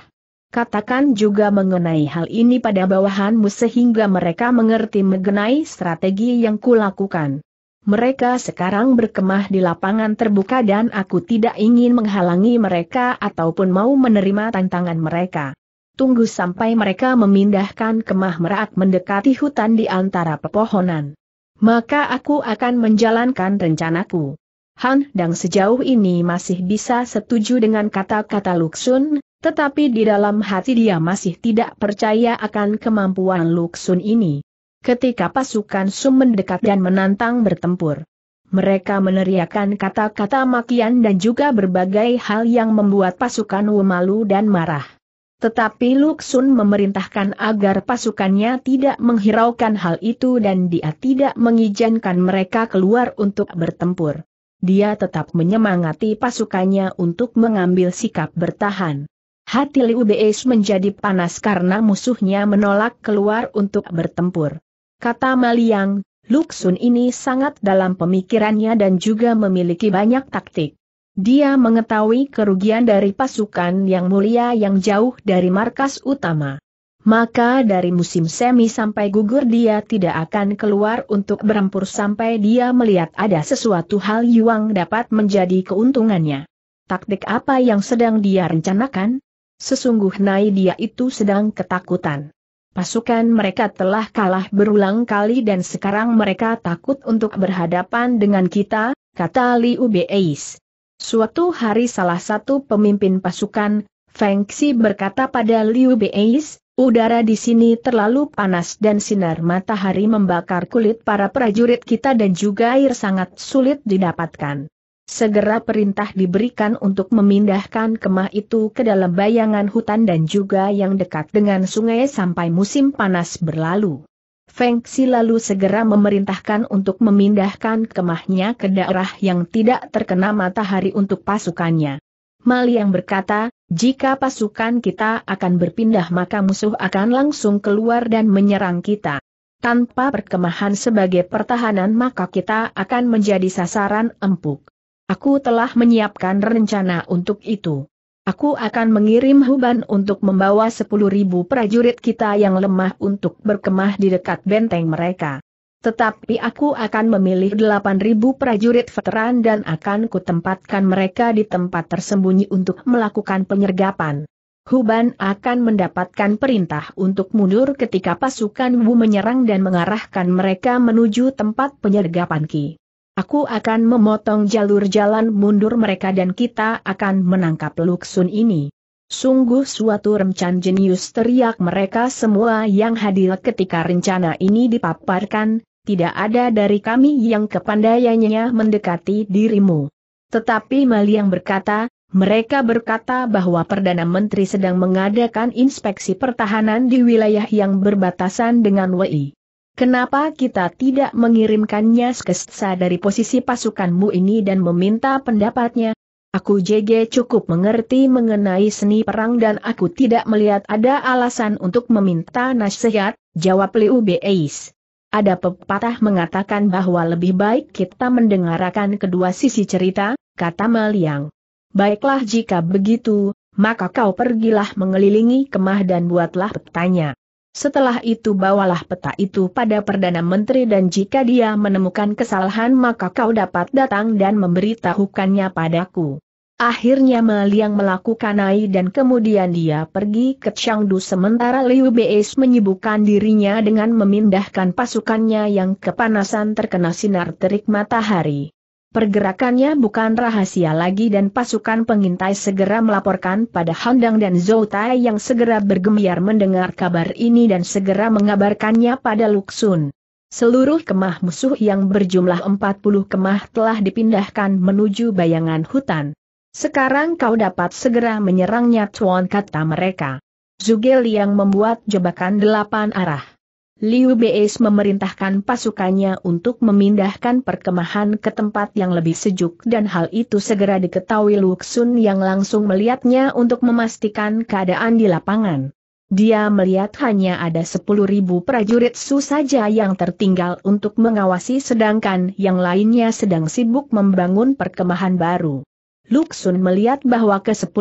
A: Katakan juga mengenai hal ini pada bawahanmu sehingga mereka mengerti mengenai strategi yang kulakukan. Mereka sekarang berkemah di lapangan terbuka dan aku tidak ingin menghalangi mereka ataupun mau menerima tantangan mereka. Tunggu sampai mereka memindahkan kemah merak mendekati hutan di antara pepohonan maka aku akan menjalankan rencanaku. Han Dang sejauh ini masih bisa setuju dengan kata-kata Luxun, tetapi di dalam hati dia masih tidak percaya akan kemampuan Luxun ini. Ketika pasukan Sum mendekat dan menantang bertempur, mereka meneriakkan kata-kata makian dan juga berbagai hal yang membuat pasukan Wu malu dan marah. Tetapi Luksun memerintahkan agar pasukannya tidak menghiraukan hal itu dan dia tidak mengizinkan mereka keluar untuk bertempur. Dia tetap menyemangati pasukannya untuk mengambil sikap bertahan. Hati Liu Beis menjadi panas karena musuhnya menolak keluar untuk bertempur. Kata Maliang, Luksun ini sangat dalam pemikirannya dan juga memiliki banyak taktik. Dia mengetahui kerugian dari pasukan yang mulia yang jauh dari markas utama. Maka dari musim semi sampai gugur dia tidak akan keluar untuk berempur sampai dia melihat ada sesuatu hal yang dapat menjadi keuntungannya. Taktik apa yang sedang dia rencanakan? Sesungguhnya dia itu sedang ketakutan. Pasukan mereka telah kalah berulang kali dan sekarang mereka takut untuk berhadapan dengan kita, kata Liu Beis. Suatu hari salah satu pemimpin pasukan, Feng Xi berkata pada Liu Beis, udara di sini terlalu panas dan sinar matahari membakar kulit para prajurit kita dan juga air sangat sulit didapatkan. Segera perintah diberikan untuk memindahkan kemah itu ke dalam bayangan hutan dan juga yang dekat dengan sungai sampai musim panas berlalu. Feng Xi lalu segera memerintahkan untuk memindahkan kemahnya ke daerah yang tidak terkena matahari untuk pasukannya. Mali yang berkata, jika pasukan kita akan berpindah maka musuh akan langsung keluar dan menyerang kita. Tanpa perkemahan sebagai pertahanan maka kita akan menjadi sasaran empuk. Aku telah menyiapkan rencana untuk itu. Aku akan mengirim Huban untuk membawa 10.000 prajurit kita yang lemah untuk berkemah di dekat benteng mereka. Tetapi aku akan memilih 8.000 prajurit veteran dan akan kutempatkan mereka di tempat tersembunyi untuk melakukan penyergapan. Huban akan mendapatkan perintah untuk mundur ketika pasukan Wu menyerang dan mengarahkan mereka menuju tempat penyergapan Ki. Aku akan memotong jalur jalan mundur mereka dan kita akan menangkap Luksun ini. Sungguh suatu rencan jenius teriak mereka semua yang hadir ketika rencana ini dipaparkan, tidak ada dari kami yang kepandaiannya mendekati dirimu. Tetapi Maliang berkata, mereka berkata bahwa Perdana Menteri sedang mengadakan inspeksi pertahanan di wilayah yang berbatasan dengan WI. Kenapa kita tidak mengirimkannya sekesa dari posisi pasukanmu ini dan meminta pendapatnya? Aku JG cukup mengerti mengenai seni perang dan aku tidak melihat ada alasan untuk meminta nasihat, jawab Liu Beis. Ada pepatah mengatakan bahwa lebih baik kita mendengarkan kedua sisi cerita, kata Maliang. Baiklah jika begitu, maka kau pergilah mengelilingi kemah dan buatlah petanya. Setelah itu bawalah peta itu pada Perdana Menteri dan jika dia menemukan kesalahan maka kau dapat datang dan memberitahukannya padaku. Akhirnya Meliang melakukan AI dan kemudian dia pergi ke Changdu sementara Liu Beis menyibukkan dirinya dengan memindahkan pasukannya yang kepanasan terkena sinar terik matahari. Pergerakannya bukan rahasia lagi dan pasukan pengintai segera melaporkan pada Handang dan Zhou Tai yang segera bergemiar mendengar kabar ini dan segera mengabarkannya pada Luksun. Seluruh kemah musuh yang berjumlah 40 kemah telah dipindahkan menuju bayangan hutan. Sekarang kau dapat segera menyerangnya Tuan kata mereka. Zugel yang membuat jebakan delapan arah. Liu Beis memerintahkan pasukannya untuk memindahkan perkemahan ke tempat yang lebih sejuk dan hal itu segera diketahui Luxun yang langsung melihatnya untuk memastikan keadaan di lapangan. Dia melihat hanya ada 10.000 prajurit Su saja yang tertinggal untuk mengawasi sedangkan yang lainnya sedang sibuk membangun perkemahan baru. Luxun melihat bahwa ke 10.000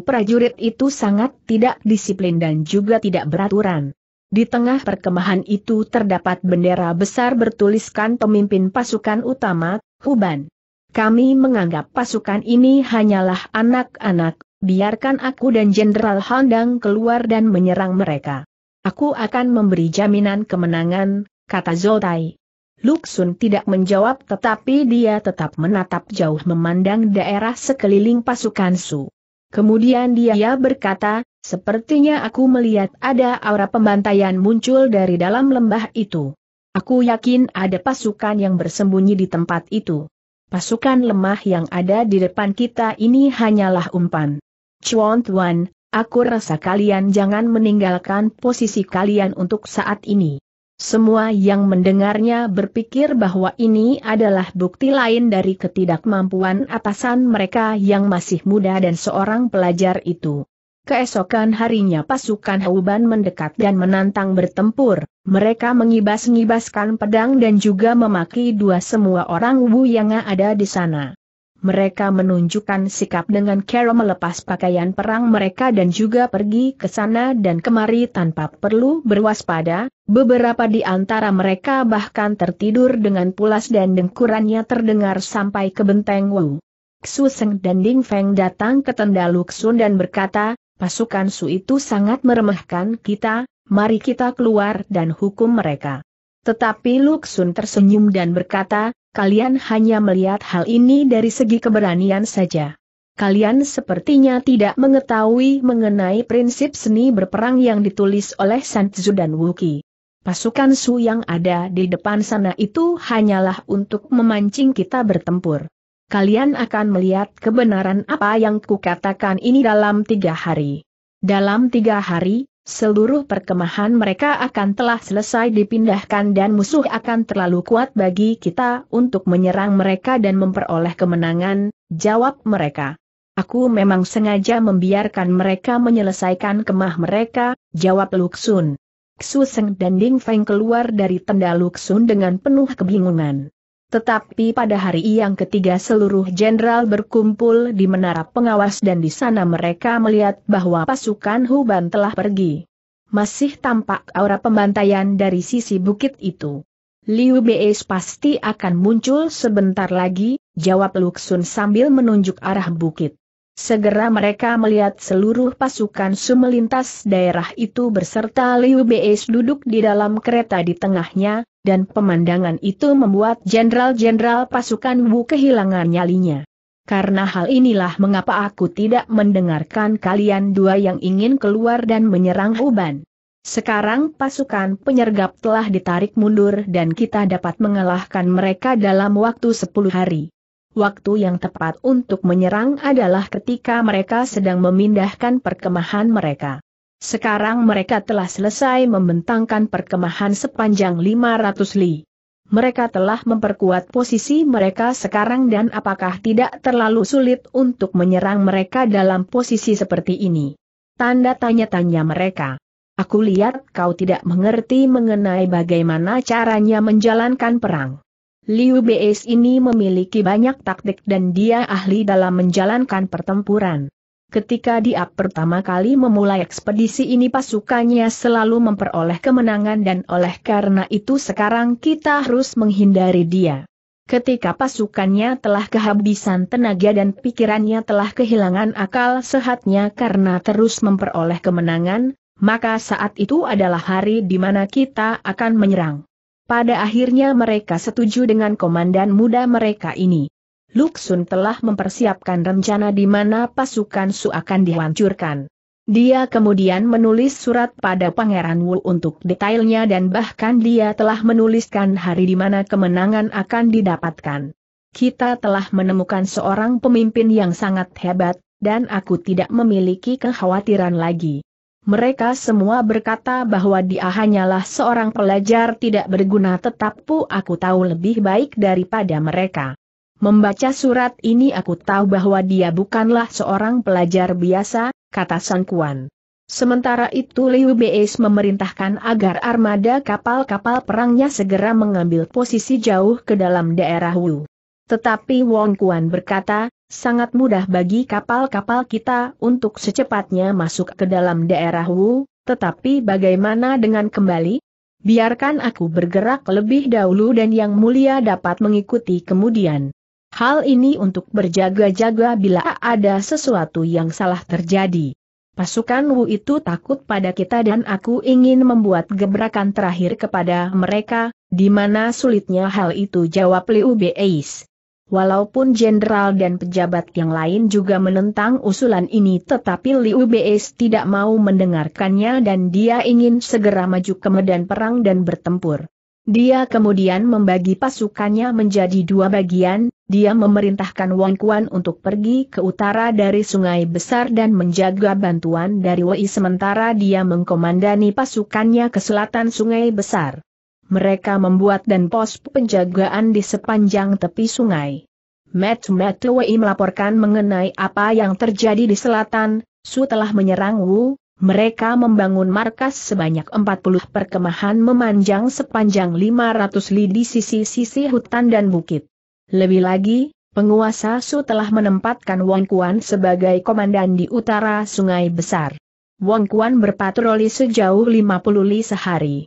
A: prajurit itu sangat tidak disiplin dan juga tidak beraturan. Di tengah perkemahan itu terdapat bendera besar bertuliskan pemimpin pasukan utama, Huban. Kami menganggap pasukan ini hanyalah anak-anak, biarkan aku dan Jenderal Handang keluar dan menyerang mereka. Aku akan memberi jaminan kemenangan, kata Zoltai. Luksun tidak menjawab tetapi dia tetap menatap jauh memandang daerah sekeliling pasukan Su. Kemudian dia berkata, Sepertinya aku melihat ada aura pembantaian muncul dari dalam lembah itu. Aku yakin ada pasukan yang bersembunyi di tempat itu. Pasukan lemah yang ada di depan kita ini hanyalah umpan. Chuan Tuan, aku rasa kalian jangan meninggalkan posisi kalian untuk saat ini. Semua yang mendengarnya berpikir bahwa ini adalah bukti lain dari ketidakmampuan atasan mereka yang masih muda dan seorang pelajar itu. Keesokan harinya pasukan Hauban mendekat dan menantang bertempur, mereka mengibas-ngibaskan pedang dan juga memaki dua semua orang Wu yang ada di sana. Mereka menunjukkan sikap dengan cara melepas pakaian perang mereka dan juga pergi ke sana dan kemari tanpa perlu berwaspada, beberapa di antara mereka bahkan tertidur dengan pulas dan dengkurannya terdengar sampai ke benteng Wu. Xu Seng dan Ding Feng datang ke tenda Luxun dan berkata, pasukan Su itu sangat meremehkan kita, mari kita keluar dan hukum mereka. Tetapi Luksun tersenyum dan berkata, kalian hanya melihat hal ini dari segi keberanian saja. Kalian sepertinya tidak mengetahui mengenai prinsip seni berperang yang ditulis oleh Sanzu dan Wuki. Pasukan Su yang ada di depan sana itu hanyalah untuk memancing kita bertempur kalian akan melihat kebenaran apa yang kukatakan ini dalam tiga hari. Dalam tiga hari, seluruh perkemahan mereka akan telah selesai dipindahkan dan musuh akan terlalu kuat bagi kita untuk menyerang mereka dan memperoleh kemenangan, jawab mereka. Aku memang sengaja membiarkan mereka menyelesaikan kemah mereka, jawab Luksun. Xu Seng dan Ding Feng keluar dari tenda Luksun dengan penuh kebingungan. Tetapi pada hari yang ketiga seluruh jenderal berkumpul di menara pengawas dan di sana mereka melihat bahwa pasukan Huban telah pergi. Masih tampak aura pembantaian dari sisi bukit itu. Liu Bei pasti akan muncul sebentar lagi, jawab Luxun sambil menunjuk arah bukit. Segera mereka melihat seluruh pasukan sumelintas daerah itu berserta Liu Bei duduk di dalam kereta di tengahnya, dan pemandangan itu membuat jenderal-jenderal pasukan Wu kehilangan nyalinya. Karena hal inilah mengapa aku tidak mendengarkan kalian dua yang ingin keluar dan menyerang Uban. Sekarang pasukan penyergap telah ditarik mundur dan kita dapat mengalahkan mereka dalam waktu 10 hari. Waktu yang tepat untuk menyerang adalah ketika mereka sedang memindahkan perkemahan mereka. Sekarang mereka telah selesai membentangkan perkemahan sepanjang 500 li. Mereka telah memperkuat posisi mereka sekarang dan apakah tidak terlalu sulit untuk menyerang mereka dalam posisi seperti ini? Tanda tanya-tanya mereka. Aku lihat kau tidak mengerti mengenai bagaimana caranya menjalankan perang. Liu Bs ini memiliki banyak taktik dan dia ahli dalam menjalankan pertempuran. Ketika dia pertama kali memulai ekspedisi ini pasukannya selalu memperoleh kemenangan dan oleh karena itu sekarang kita harus menghindari dia. Ketika pasukannya telah kehabisan tenaga dan pikirannya telah kehilangan akal sehatnya karena terus memperoleh kemenangan, maka saat itu adalah hari di mana kita akan menyerang. Pada akhirnya mereka setuju dengan komandan muda mereka ini. Luxun telah mempersiapkan rencana di mana pasukan Su akan dihancurkan. Dia kemudian menulis surat pada Pangeran Wu untuk detailnya dan bahkan dia telah menuliskan hari di mana kemenangan akan didapatkan. Kita telah menemukan seorang pemimpin yang sangat hebat, dan aku tidak memiliki kekhawatiran lagi. Mereka semua berkata bahwa dia hanyalah seorang pelajar tidak berguna Tetap tetapi aku tahu lebih baik daripada mereka. Membaca surat ini aku tahu bahwa dia bukanlah seorang pelajar biasa, kata Sang Kuan. Sementara itu Liu Beis memerintahkan agar armada kapal-kapal perangnya segera mengambil posisi jauh ke dalam daerah Wu. Tetapi Wong Kuan berkata, sangat mudah bagi kapal-kapal kita untuk secepatnya masuk ke dalam daerah Wu, tetapi bagaimana dengan kembali? Biarkan aku bergerak lebih dahulu dan yang mulia dapat mengikuti kemudian. Hal ini untuk berjaga-jaga bila ada sesuatu yang salah terjadi. Pasukan Wu itu takut pada kita dan aku ingin membuat gebrakan terakhir kepada mereka, di mana sulitnya hal itu jawab Liu Beis. Walaupun jenderal dan pejabat yang lain juga menentang usulan ini tetapi Liu Beis tidak mau mendengarkannya dan dia ingin segera maju ke medan perang dan bertempur. Dia kemudian membagi pasukannya menjadi dua bagian, dia memerintahkan Wang Kuan untuk pergi ke utara dari sungai besar dan menjaga bantuan dari Wei sementara dia mengkomandani pasukannya ke selatan sungai besar. Mereka membuat dan pos penjagaan di sepanjang tepi sungai. Matt Matt Wei melaporkan mengenai apa yang terjadi di selatan, Su telah menyerang Wu, mereka membangun markas sebanyak 40 perkemahan memanjang sepanjang 500 li di sisi-sisi hutan dan bukit. Lebih lagi, penguasa Su telah menempatkan Wang Kuan sebagai komandan di utara Sungai Besar. Wang Kuan berpatroli sejauh 50 li sehari.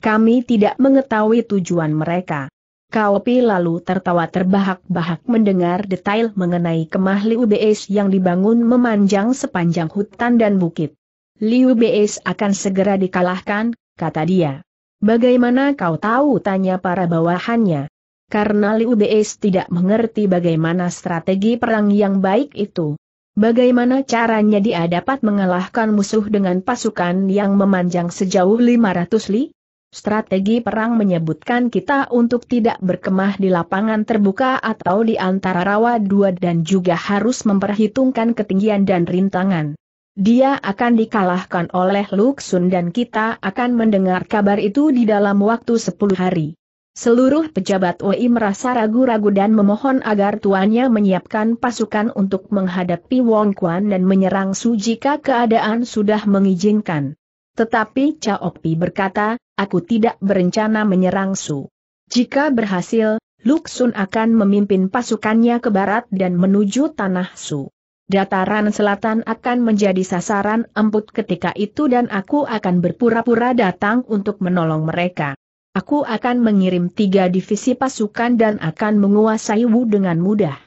A: Kami tidak mengetahui tujuan mereka. Kaopi lalu tertawa terbahak-bahak mendengar detail mengenai kemah Liu Beis yang dibangun memanjang sepanjang hutan dan bukit. Liu Beis akan segera dikalahkan, kata dia. Bagaimana kau tahu tanya para bawahannya? karena Liu Beis tidak mengerti bagaimana strategi perang yang baik itu. Bagaimana caranya dia dapat mengalahkan musuh dengan pasukan yang memanjang sejauh 500 li? Strategi perang menyebutkan kita untuk tidak berkemah di lapangan terbuka atau di antara rawa dua dan juga harus memperhitungkan ketinggian dan rintangan. Dia akan dikalahkan oleh Luxun dan kita akan mendengar kabar itu di dalam waktu 10 hari. Seluruh pejabat Wei merasa ragu-ragu dan memohon agar tuannya menyiapkan pasukan untuk menghadapi Wong Kwan dan menyerang Su jika keadaan sudah mengizinkan. Tetapi Cao Pi berkata, aku tidak berencana menyerang Su. Jika berhasil, Luk Sun akan memimpin pasukannya ke barat dan menuju tanah Su. Dataran selatan akan menjadi sasaran emput ketika itu dan aku akan berpura-pura datang untuk menolong mereka. Aku akan mengirim tiga divisi pasukan dan akan menguasai Wu dengan mudah.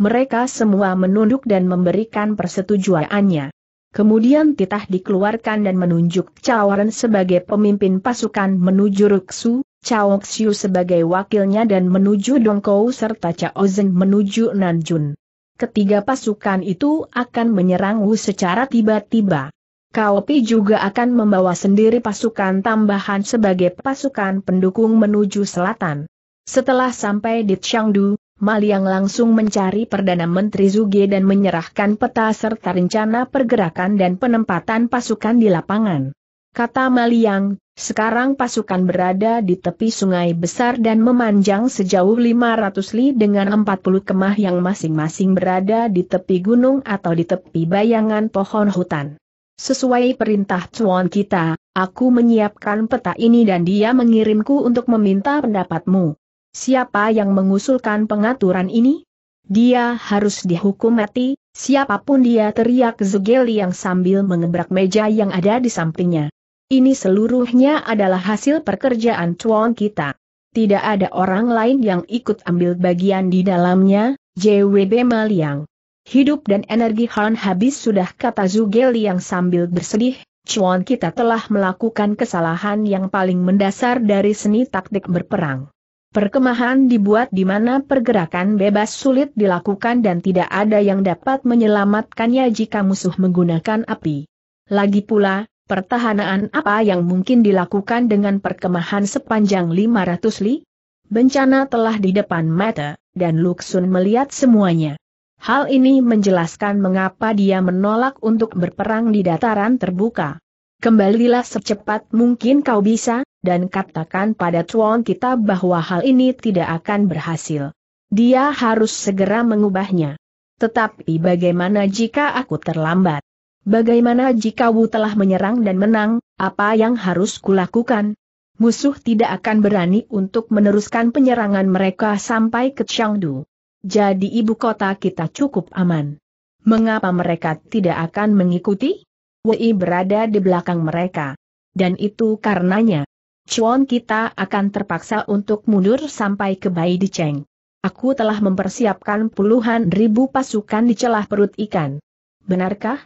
A: Mereka semua menunduk dan memberikan persetujuannya. Kemudian titah dikeluarkan dan menunjuk Cao Ren sebagai pemimpin pasukan menuju Ruksu, Cao Xiu sebagai wakilnya dan menuju Dongkou serta Cao Zeng menuju Nanjun. Ketiga pasukan itu akan menyerang Wu secara tiba-tiba. Kaopi juga akan membawa sendiri pasukan tambahan sebagai pasukan pendukung menuju selatan. Setelah sampai di Chengdu, Maliang langsung mencari Perdana Menteri Zuge dan menyerahkan peta serta rencana pergerakan dan penempatan pasukan di lapangan. Kata Maliang, sekarang pasukan berada di tepi sungai besar dan memanjang sejauh 500 li dengan 40 kemah yang masing-masing berada di tepi gunung atau di tepi bayangan pohon hutan. Sesuai perintah cuan kita, aku menyiapkan peta ini dan dia mengirimku untuk meminta pendapatmu. Siapa yang mengusulkan pengaturan ini? Dia harus dihukum mati, siapapun dia teriak Zugeli yang sambil mengebrak meja yang ada di sampingnya. Ini seluruhnya adalah hasil pekerjaan cuan kita. Tidak ada orang lain yang ikut ambil bagian di dalamnya, JWB Maliang. Hidup dan energi Han habis sudah kata Zugel yang sambil bersedih, Cuan kita telah melakukan kesalahan yang paling mendasar dari seni taktik berperang. Perkemahan dibuat di mana pergerakan bebas sulit dilakukan dan tidak ada yang dapat menyelamatkannya jika musuh menggunakan api. Lagi pula, pertahanan apa yang mungkin dilakukan dengan perkemahan sepanjang 500 li? Bencana telah di depan mata, dan Luxun melihat semuanya. Hal ini menjelaskan mengapa dia menolak untuk berperang di dataran terbuka. Kembalilah secepat mungkin kau bisa, dan katakan pada tuan kita bahwa hal ini tidak akan berhasil. Dia harus segera mengubahnya. Tetapi bagaimana jika aku terlambat? Bagaimana jika Wu telah menyerang dan menang, apa yang harus kulakukan? Musuh tidak akan berani untuk meneruskan penyerangan mereka sampai ke Chengdu jadi ibu kota kita cukup aman. Mengapa mereka tidak akan mengikuti? Wei berada di belakang mereka. Dan itu karenanya. Cuan kita akan terpaksa untuk mundur sampai ke Bai Cheng. Aku telah mempersiapkan puluhan ribu pasukan di celah perut ikan. Benarkah?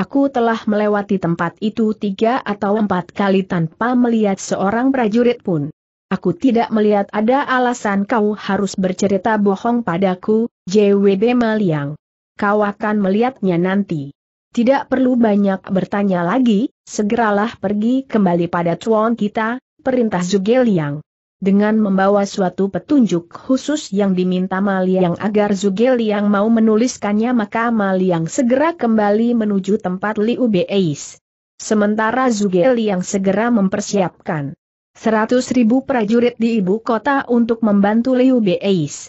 A: Aku telah melewati tempat itu tiga atau empat kali tanpa melihat seorang prajurit pun. Aku tidak melihat ada alasan kau harus bercerita bohong padaku, JWB Maliang. Kau akan melihatnya nanti. Tidak perlu banyak bertanya lagi, segeralah pergi kembali pada tuan kita, perintah Zuge Liang. Dengan membawa suatu petunjuk khusus yang diminta Maliang agar Zuge Liang mau menuliskannya maka Maliang segera kembali menuju tempat Liu Beis. Sementara Zuge Liang segera mempersiapkan Seratus ribu prajurit di ibu kota untuk membantu Liu Beis.